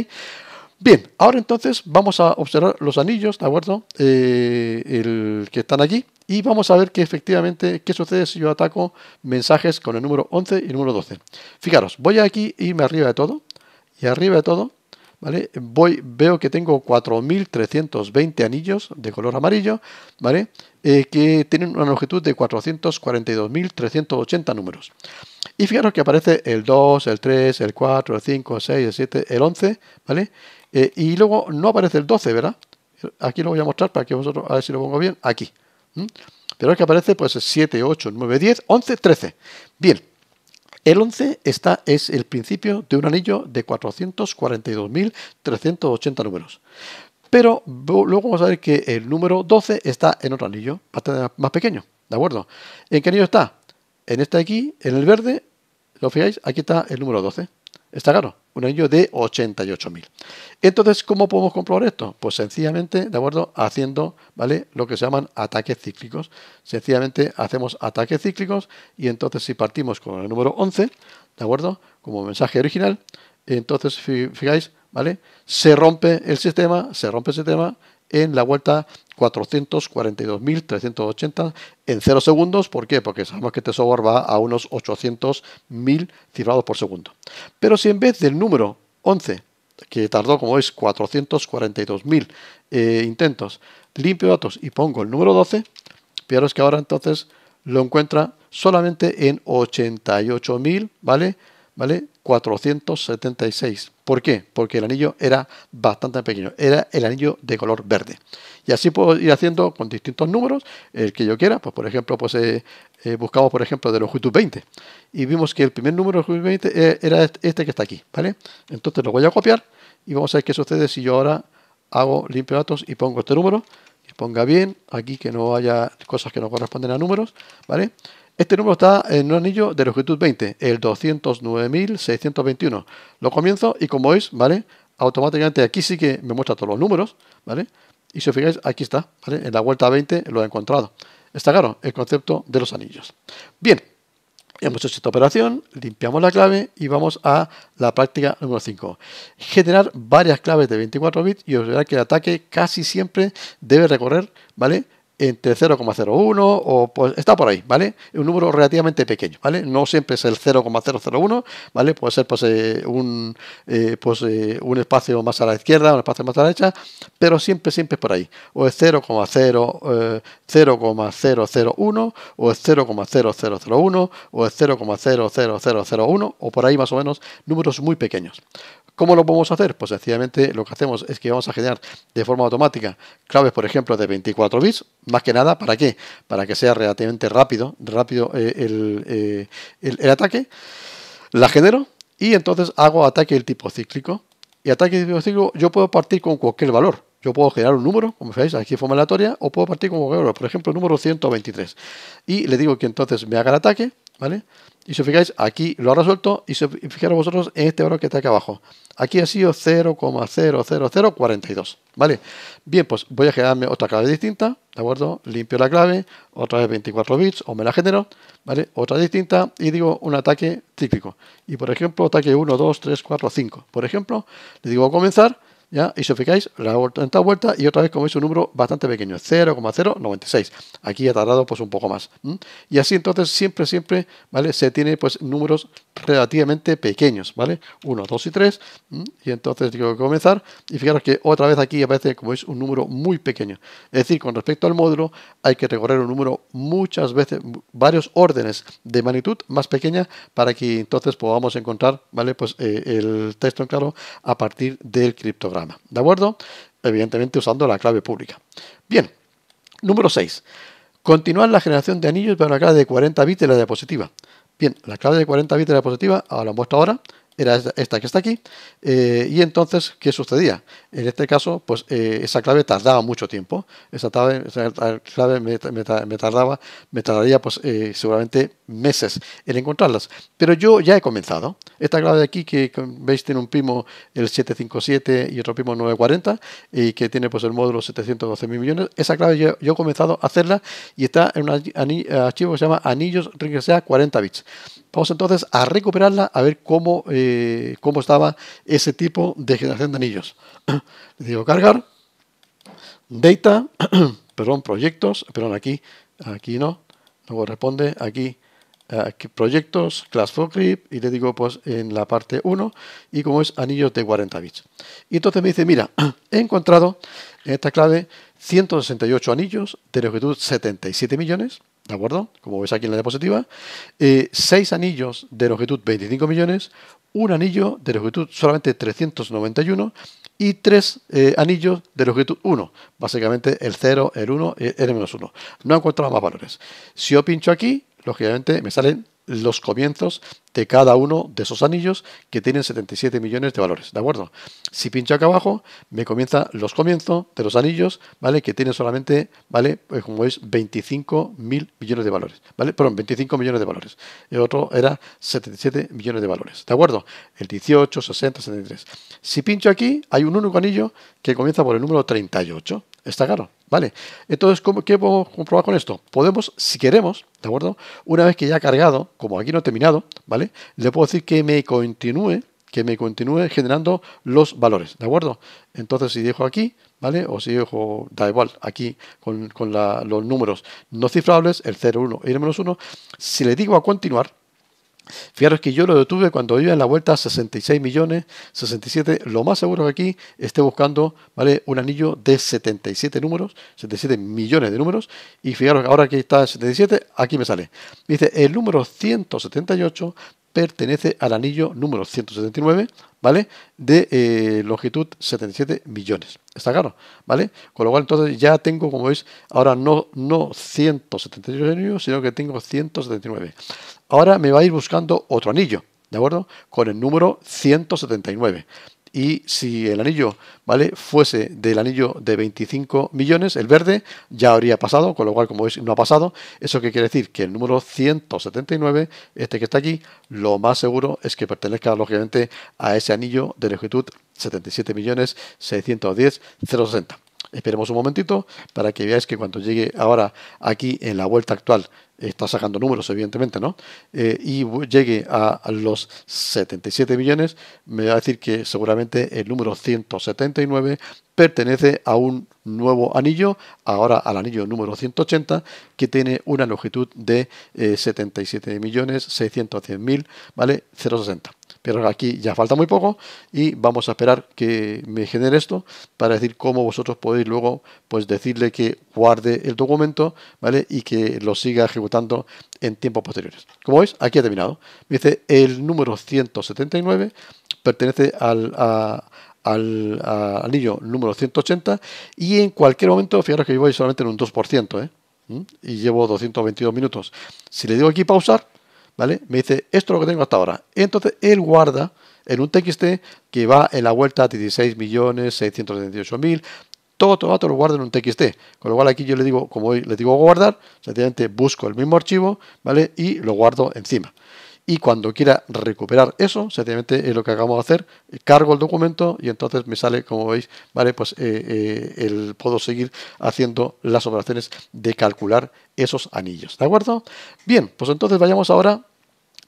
Bien, ahora entonces vamos a observar los anillos, ¿de acuerdo? Eh, el que están allí. Y vamos a ver que efectivamente, qué sucede si yo ataco mensajes con el número 11 y el número 12. Fijaros, voy aquí, y me arriba de todo. Y arriba de todo ¿vale? Voy, veo que tengo 4.320 anillos de color amarillo, ¿vale? Eh, que tienen una longitud de 442.380 números. Y fijaros que aparece el 2, el 3, el 4, el 5, el 6, el 7, el 11, ¿vale? Eh, y luego no aparece el 12, ¿verdad? Aquí lo voy a mostrar para que vosotros, a ver si lo pongo bien, aquí. Pero es que aparece pues 7, 8, 9, 10, 11, 13. Bien, el 11 está, es el principio de un anillo de 442.380 números. Pero luego vamos a ver que el número 12 está en otro anillo, más pequeño. ¿De acuerdo? ¿En qué anillo está? En este aquí, en el verde, lo fijáis, aquí está el número 12. Está claro, un anillo de 88.000. Entonces, ¿cómo podemos comprobar esto? Pues sencillamente, ¿de acuerdo? Haciendo, ¿vale? Lo que se llaman ataques cíclicos. Sencillamente hacemos ataques cíclicos y entonces si partimos con el número 11, ¿de acuerdo? Como mensaje original, entonces, fijáis, ¿vale? Se rompe el sistema, se rompe el sistema en la vuelta 442.380 en 0 segundos. ¿Por qué? Porque sabemos que este software va a unos 800.000 cifrados por segundo. Pero si en vez del número 11, que tardó como es 442.000 eh, intentos, limpio datos y pongo el número 12, fijaros que ahora entonces lo encuentra solamente en 88.000, ¿vale? ¿vale? 476. ¿Por qué? Porque el anillo era bastante pequeño, era el anillo de color verde. Y así puedo ir haciendo con distintos números, el que yo quiera, pues por ejemplo, pues eh, eh, buscamos por ejemplo de longitud 20 y vimos que el primer número de 20 eh, era este que está aquí, ¿vale? Entonces lo voy a copiar y vamos a ver qué sucede si yo ahora hago limpio datos y pongo este número, y ponga bien, aquí que no haya cosas que no corresponden a números, ¿vale? Este número está en un anillo de longitud 20, el 209.621. Lo comienzo y como veis, ¿vale? Automáticamente aquí sí que me muestra todos los números, ¿vale? Y si os fijáis, aquí está, ¿vale? En la vuelta 20 lo he encontrado. Está claro el concepto de los anillos. Bien, hemos hecho esta operación, limpiamos la clave y vamos a la práctica número 5. Generar varias claves de 24 bits y os verá que el ataque casi siempre debe recorrer, ¿vale? entre 0,01 o pues está por ahí, ¿vale? Un número relativamente pequeño, ¿vale? No siempre es el 0,001, ¿vale? Puede ser pues, eh, un, eh, pues, eh, un espacio más a la izquierda, un espacio más a la derecha, pero siempre, siempre por ahí. O es 0,0, 0,001, o es 0,0001, o es 0,00001, o por ahí más o menos números muy pequeños. ¿Cómo lo podemos hacer? Pues sencillamente lo que hacemos es que vamos a generar de forma automática claves, por ejemplo, de 24 bits, más que nada, ¿para qué? Para que sea relativamente rápido, rápido eh, eh, el, ataque. La genero y entonces hago ataque del tipo cíclico. Y ataque del tipo cíclico yo puedo partir con cualquier valor. Yo puedo generar un número, como veis aquí de forma aleatoria, o puedo partir con cualquier valor, por ejemplo, el número 123. Y le digo que entonces me haga el ataque, ¿Vale? Y si os fijáis, aquí lo ha resuelto y fijaros vosotros en este valor que está aquí abajo. Aquí ha sido 0,00042, ¿vale? Bien, pues voy a generarme otra clave distinta, ¿de acuerdo? Limpio la clave, otra vez 24 bits o me la genero, ¿vale? Otra distinta y digo un ataque típico. Y por ejemplo, ataque 1, 2, 3, 4, 5. Por ejemplo, le digo a comenzar y si os fijáis, la esta vuelta y otra vez, como veis un número bastante pequeño, 0,096. Aquí ha tardado pues un poco más. Y así entonces siempre, siempre, ¿vale? Se tiene pues números relativamente pequeños, ¿vale? 1, 2 y 3. Y entonces tengo que comenzar. Y fijaros que otra vez aquí aparece como veis un número muy pequeño. Es decir, con respecto al módulo, hay que recorrer un número muchas veces, varios órdenes de magnitud más pequeña para que entonces podamos encontrar, ¿vale? Pues eh, el texto en claro a partir del criptograma. ¿De acuerdo? Evidentemente usando la clave pública. Bien, número 6. Continuar la generación de anillos para una clave de 40 bits de la diapositiva. Bien, la clave de 40 bits de la diapositiva, ahora la muestro ahora, era esta que está aquí. Eh, y entonces, ¿qué sucedía? En este caso, pues eh, esa clave tardaba mucho tiempo. Esa clave, me, tardaba, me tardaría pues eh, seguramente meses en encontrarlas. Pero yo ya he comenzado. Esta clave de aquí que veis tiene un primo el 757 y otro primo 940 y que tiene pues el módulo 712 mil millones. Esa clave yo, he comenzado a hacerla y está en un archivo que se llama anillos ring 40 bits. Vamos entonces a recuperarla a ver cómo eh, eh, cómo estaba ese tipo de generación de anillos. Le digo cargar, data, perdón, proyectos, perdón, aquí, aquí no, luego responde aquí, proyectos, class for creep y le digo pues en la parte 1, y como es anillos de 40 bits. Y entonces me dice, mira, he encontrado en esta clave 168 anillos de longitud 77 millones, ¿de acuerdo? Como ves aquí en la diapositiva, 6 eh, anillos de longitud 25 millones, un anillo de longitud solamente 391 y tres eh, anillos de longitud 1, básicamente el 0, el 1 y el n-1. No he encontrado más valores. Si yo pincho aquí, lógicamente me salen los comienzos de cada uno de esos anillos que tienen 77 millones de valores, ¿de acuerdo? Si pincho acá abajo, me comienza los comienzos de los anillos, ¿vale? Que tienen solamente, ¿vale? Pues como veis, 25 mil millones de valores, ¿vale? Perdón, 25 millones de valores. El otro era 77 millones de valores, ¿de acuerdo? El 18, 60, 73. Si pincho aquí, hay un único anillo que comienza por el número 38, Está claro, ¿vale? Entonces, ¿cómo, ¿qué podemos comprobar con esto? Podemos, si queremos, ¿de acuerdo? Una vez que ya ha cargado, como aquí no ha terminado, ¿vale? Le puedo decir que me continúe, que me continúe generando los valores, ¿de acuerdo? Entonces, si dejo aquí, ¿vale? O si dejo, da igual, aquí con, los números no cifrables, el 0, 1 y el menos 1, si le digo a continuar, Fijaros que yo lo detuve cuando iba en la vuelta a 66 millones, 67, lo más seguro que aquí esté buscando ¿vale? un anillo de 77 números, 77 millones de números, y fijaros que ahora que está en 77, aquí me sale. Dice, el número 178 pertenece al anillo número 179, ¿vale? De eh, longitud 77 millones. ¿Está claro? ¿Vale? Con lo cual entonces ya tengo, como veis, ahora no, no 178 anillos, sino que tengo 179. Ahora me va a ir buscando otro anillo, ¿de acuerdo? Con el número 179 y si el anillo vale fuese del anillo de 25 millones, el verde ya habría pasado, con lo cual como veis no ha pasado. ¿Eso quiere decir? Que el número 179, este que está aquí, lo más seguro es que pertenezca lógicamente a ese anillo de longitud 77 millones Esperemos un momentito para que veáis que cuando llegue ahora aquí en la vuelta actual, está sacando números evidentemente, ¿no? Eh, y llegue a, los 77 millones, me va a decir que seguramente el número 179 pertenece a un nuevo anillo, ahora al anillo número 180, que tiene una longitud de eh, mil ¿vale? 0,60 aquí ya falta muy poco y vamos a esperar que me genere esto para decir cómo vosotros podéis luego pues decirle que guarde el documento, ¿vale? Y que lo siga ejecutando en tiempos posteriores. Como veis, aquí ha terminado. Me dice el número 179 pertenece al, a, anillo número 180 y en cualquier momento, fijaros que yo voy solamente en un 2%, ¿eh? ¿Mm? Y llevo 222 minutos. Si le digo aquí pausar, ¿vale? Me dice, esto lo que tengo hasta ahora. Entonces, él guarda en un TXT que va en la vuelta a 16.678.000, todo todo, todo lo guarda en un TXT. Con lo cual aquí yo le digo, como hoy le digo guardar, sencillamente busco el mismo archivo, ¿vale? Y lo guardo encima. Y cuando quiera recuperar eso, sencillamente es lo que acabamos de hacer, cargo el documento y entonces me sale, como veis, ¿vale? Pues eh, eh, el, puedo seguir haciendo las operaciones de calcular esos anillos. ¿De acuerdo? Bien, pues entonces vayamos ahora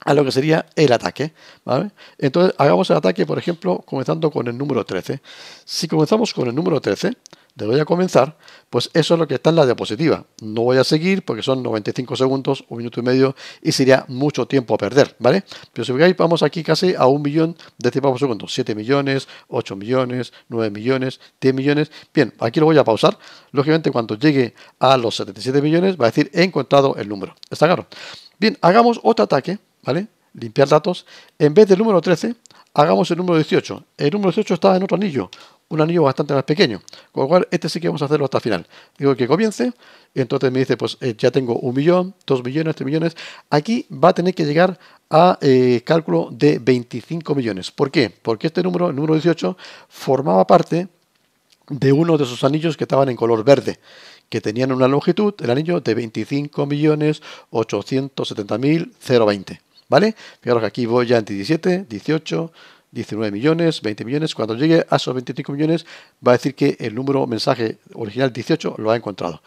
a lo que sería el ataque. ¿vale? Entonces, hagamos el ataque, por ejemplo, comenzando con el número 13. Si comenzamos con el número 13, le voy a comenzar, pues eso es lo que está en la diapositiva. No voy a seguir porque son 95 segundos, un minuto y medio, y sería mucho tiempo a perder, ¿vale? Pero si veis, vamos aquí casi a un millón de tiempo por segundo. 7 millones, 8 millones, 9 millones, 10 millones. Bien, aquí lo voy a pausar. Lógicamente, cuando llegue a los 77 millones, va a decir, he encontrado el número. ¿Está claro? Bien, hagamos otro ataque ¿vale? Limpiar datos. En vez del número 13, hagamos el número 18. El número 18 estaba en otro anillo, un anillo bastante más pequeño. Con lo cual, este sí que vamos a hacerlo hasta el final. Digo que comience, entonces me dice, pues eh, ya tengo un millón, dos millones, tres millones. Aquí va a tener que llegar a eh, cálculo de 25 millones. ¿Por qué? Porque este número, el número 18, formaba parte de uno de esos anillos que estaban en color verde, que tenían una longitud, el anillo, de millones mil 25.870.020. ¿Vale? Fijaros que aquí voy ya entre 17, 18, 19 millones, 20 millones. Cuando llegue a esos 25 millones, va a decir que el número mensaje original 18 lo ha encontrado.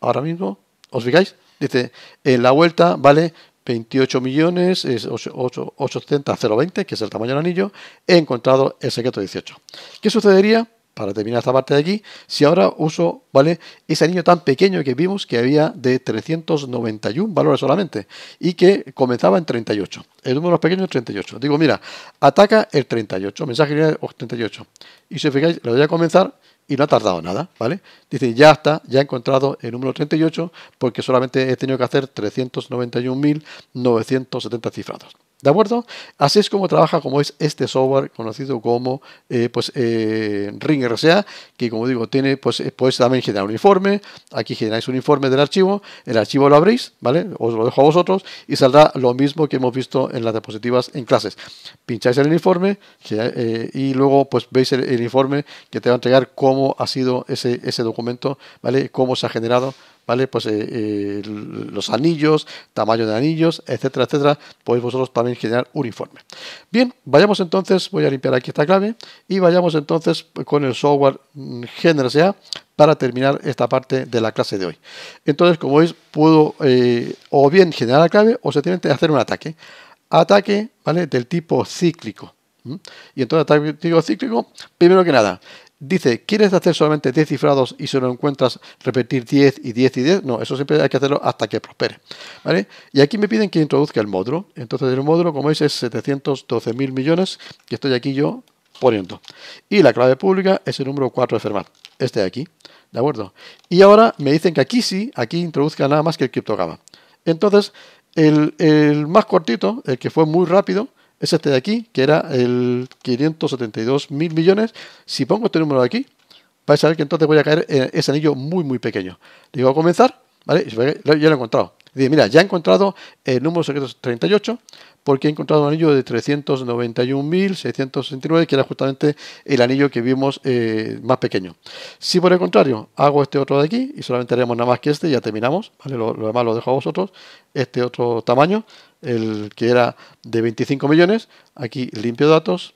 Ahora mismo, ¿os fijáis? Dice, en la vuelta vale 28 millones, es 870, 020, que es el tamaño del anillo, he encontrado el secreto 18. ¿Qué sucedería para terminar esta parte de aquí, si ahora uso vale ese niño tan pequeño que vimos que había de 391 valores solamente y que comenzaba en 38. El número pequeño es 38. Digo, mira, ataca el 38, mensaje 38. Y si os fijáis, lo voy a comenzar y no ha tardado nada, ¿vale? Dice, ya está, ya he encontrado el número 38 porque solamente he tenido que hacer 391.970 cifrados. ¿De acuerdo? Así es como trabaja como es este software conocido como eh, pues, eh, Ring RCA, que como digo, tiene, pues, eh, pues, también generar un informe. Aquí generáis un informe del archivo, el archivo lo abrís, ¿vale? Os lo dejo a vosotros y saldrá lo mismo que hemos visto en las diapositivas en clases. Pincháis el informe y luego pues veis el, informe que te va a entregar cómo ha sido ese, ese documento, ¿vale? Cómo se ha generado ¿vale? Pues eh, eh, los anillos, tamaño de anillos, etcétera, etcétera, podéis vosotros también generar un informe. Bien, vayamos entonces, voy a limpiar aquí esta clave y vayamos entonces con el software sea para terminar esta parte de la clase de hoy. Entonces, como veis, puedo eh, o bien generar la clave o simplemente hacer un ataque. Ataque, ¿vale? Del tipo cíclico. Y entonces, ataque cíclico, primero que nada, dice, ¿quieres hacer solamente 10 cifrados y solo encuentras repetir 10 y 10 y 10? No, eso siempre hay que hacerlo hasta que prospere. ¿vale? Y aquí me piden que introduzca el módulo. Entonces el módulo, como veis, es 712.000 millones que estoy aquí yo poniendo. Y la clave pública es el número 4 de Fermat, este de aquí. ¿De acuerdo? Y ahora me dicen que aquí sí, aquí introduzca nada más que el criptograma. Entonces, el más cortito, el que fue muy rápido, es este de aquí, que era el 572 mil millones. Si pongo este número de aquí, vais a ver que entonces voy a caer en ese anillo muy, muy pequeño. Le digo a comenzar, ¿vale? Ya lo he encontrado. Dice, mira, ya he encontrado el número secreto 38, porque he encontrado un anillo de 391.669, que era justamente el anillo que vimos eh, más pequeño. Si por el contrario hago este otro de aquí, y solamente haremos nada más que este, ya terminamos, ¿vale? Lo, lo demás lo dejo a vosotros, este otro tamaño, el que era de 25 millones, aquí limpio datos,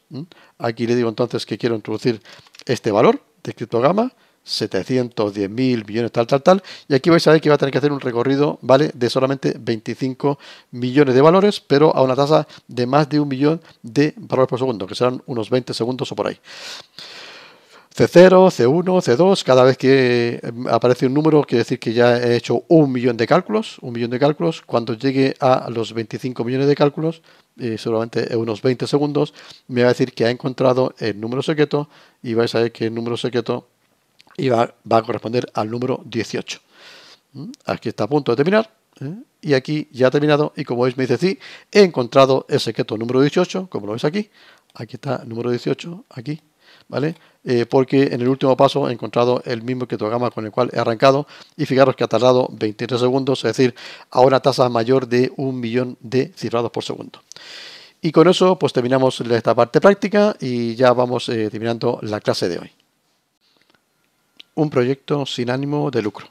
aquí le digo entonces que quiero introducir este valor de criptogama, 710 mil millones, tal, tal, tal. Y aquí vais a ver que va a tener que hacer un recorrido, ¿vale? De solamente 25 millones de valores, pero a una tasa de más de un millón de valores por segundo, que serán unos 20 segundos o por ahí. C0, C1, C2, cada vez que em, aparece un número quiere decir que ya he hecho un millón de cálculos, un millón de cálculos, cuando llegue a los 25 millones de cálculos, eh, seguramente en unos 20 segundos, me va a decir que ha encontrado el número secreto y vais a ver que el número secreto iba, va a corresponder al número 18. ¿Mm? Aquí está a punto de terminar. ¿eh? Y aquí ya ha terminado. Y como veis, me dice, sí, he encontrado el secreto número 18, como lo veis aquí. Aquí está el número 18, aquí, ¿vale? Eh, porque en el último paso he encontrado el mismo criptograma con el cual he arrancado y fijaros que ha tardado 23 segundos, es decir, a una tasa mayor de un millón de cifrados por segundo. Y con eso pues terminamos esta parte práctica y ya vamos eh, terminando la clase de hoy. Un proyecto sin ánimo de lucro.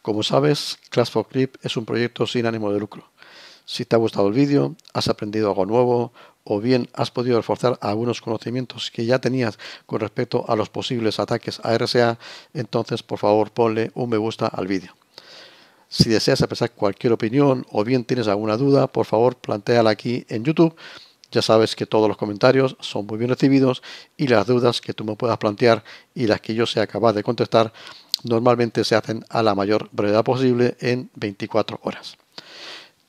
Como sabes, Class for Clip es un proyecto sin ánimo de lucro si te ha gustado el vídeo, has aprendido algo nuevo o bien has podido reforzar algunos conocimientos que ya tenías con respecto a los posibles ataques a RSA, entonces por favor ponle un me gusta al vídeo. Si deseas expresar cualquier opinión o bien tienes alguna duda, por favor planteala aquí en YouTube. Ya sabes que todos los comentarios son muy bien recibidos y las dudas que tú me puedas plantear y las que yo sea capaz de contestar normalmente se hacen a la mayor brevedad posible en 24 horas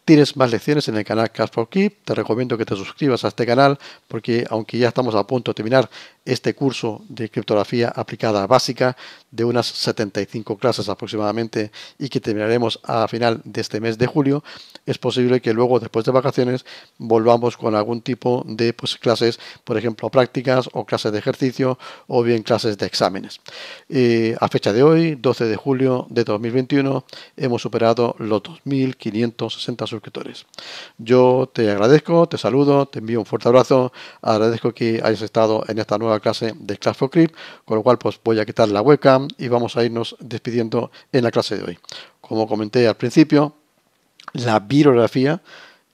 tienes más lecciones en el canal Cash for Te recomiendo que te suscribas a este canal porque aunque ya estamos a punto de terminar este curso de criptografía aplicada básica de unas 75 clases aproximadamente y que terminaremos a final de este mes de julio, es posible que luego después de vacaciones volvamos con algún tipo de pues, clases, por ejemplo prácticas o clases de ejercicio o bien clases de exámenes. Eh, a fecha de hoy, 12 de julio de 2021, hemos superado los 2.560 suscriptores. Yo te agradezco, te saludo, te envío un fuerte abrazo, agradezco que hayas estado en esta nueva clase de Class for Crip, con lo cual pues voy a quitar la webcam y vamos a irnos despidiendo en la clase de hoy. Como comenté al principio, la biografía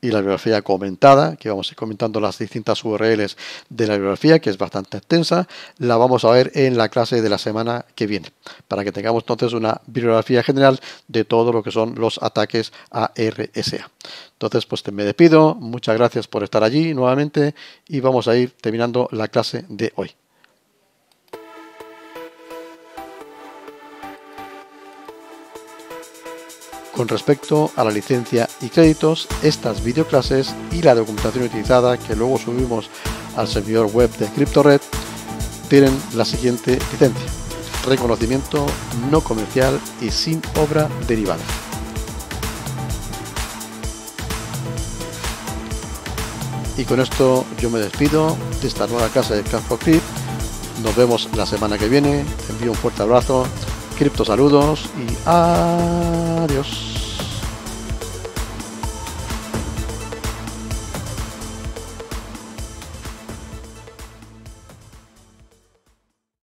y la bibliografía comentada, que vamos a ir comentando las distintas URLs de la bibliografía, que es bastante extensa, la vamos a ver en la clase de la semana que viene, para que tengamos entonces una bibliografía general de todo lo que son los ataques a RSA. Entonces, pues me despido, muchas gracias por estar allí nuevamente y vamos a ir terminando la clase de hoy. con respecto a la licencia y créditos, estas videoclases y la documentación utilizada que luego subimos al servidor web de CryptoRed tienen la siguiente licencia. Reconocimiento no comercial y sin obra derivada. Y con esto yo me despido de esta nueva casa de Campo Nos vemos la semana que viene. envío un fuerte abrazo saludos y adiós.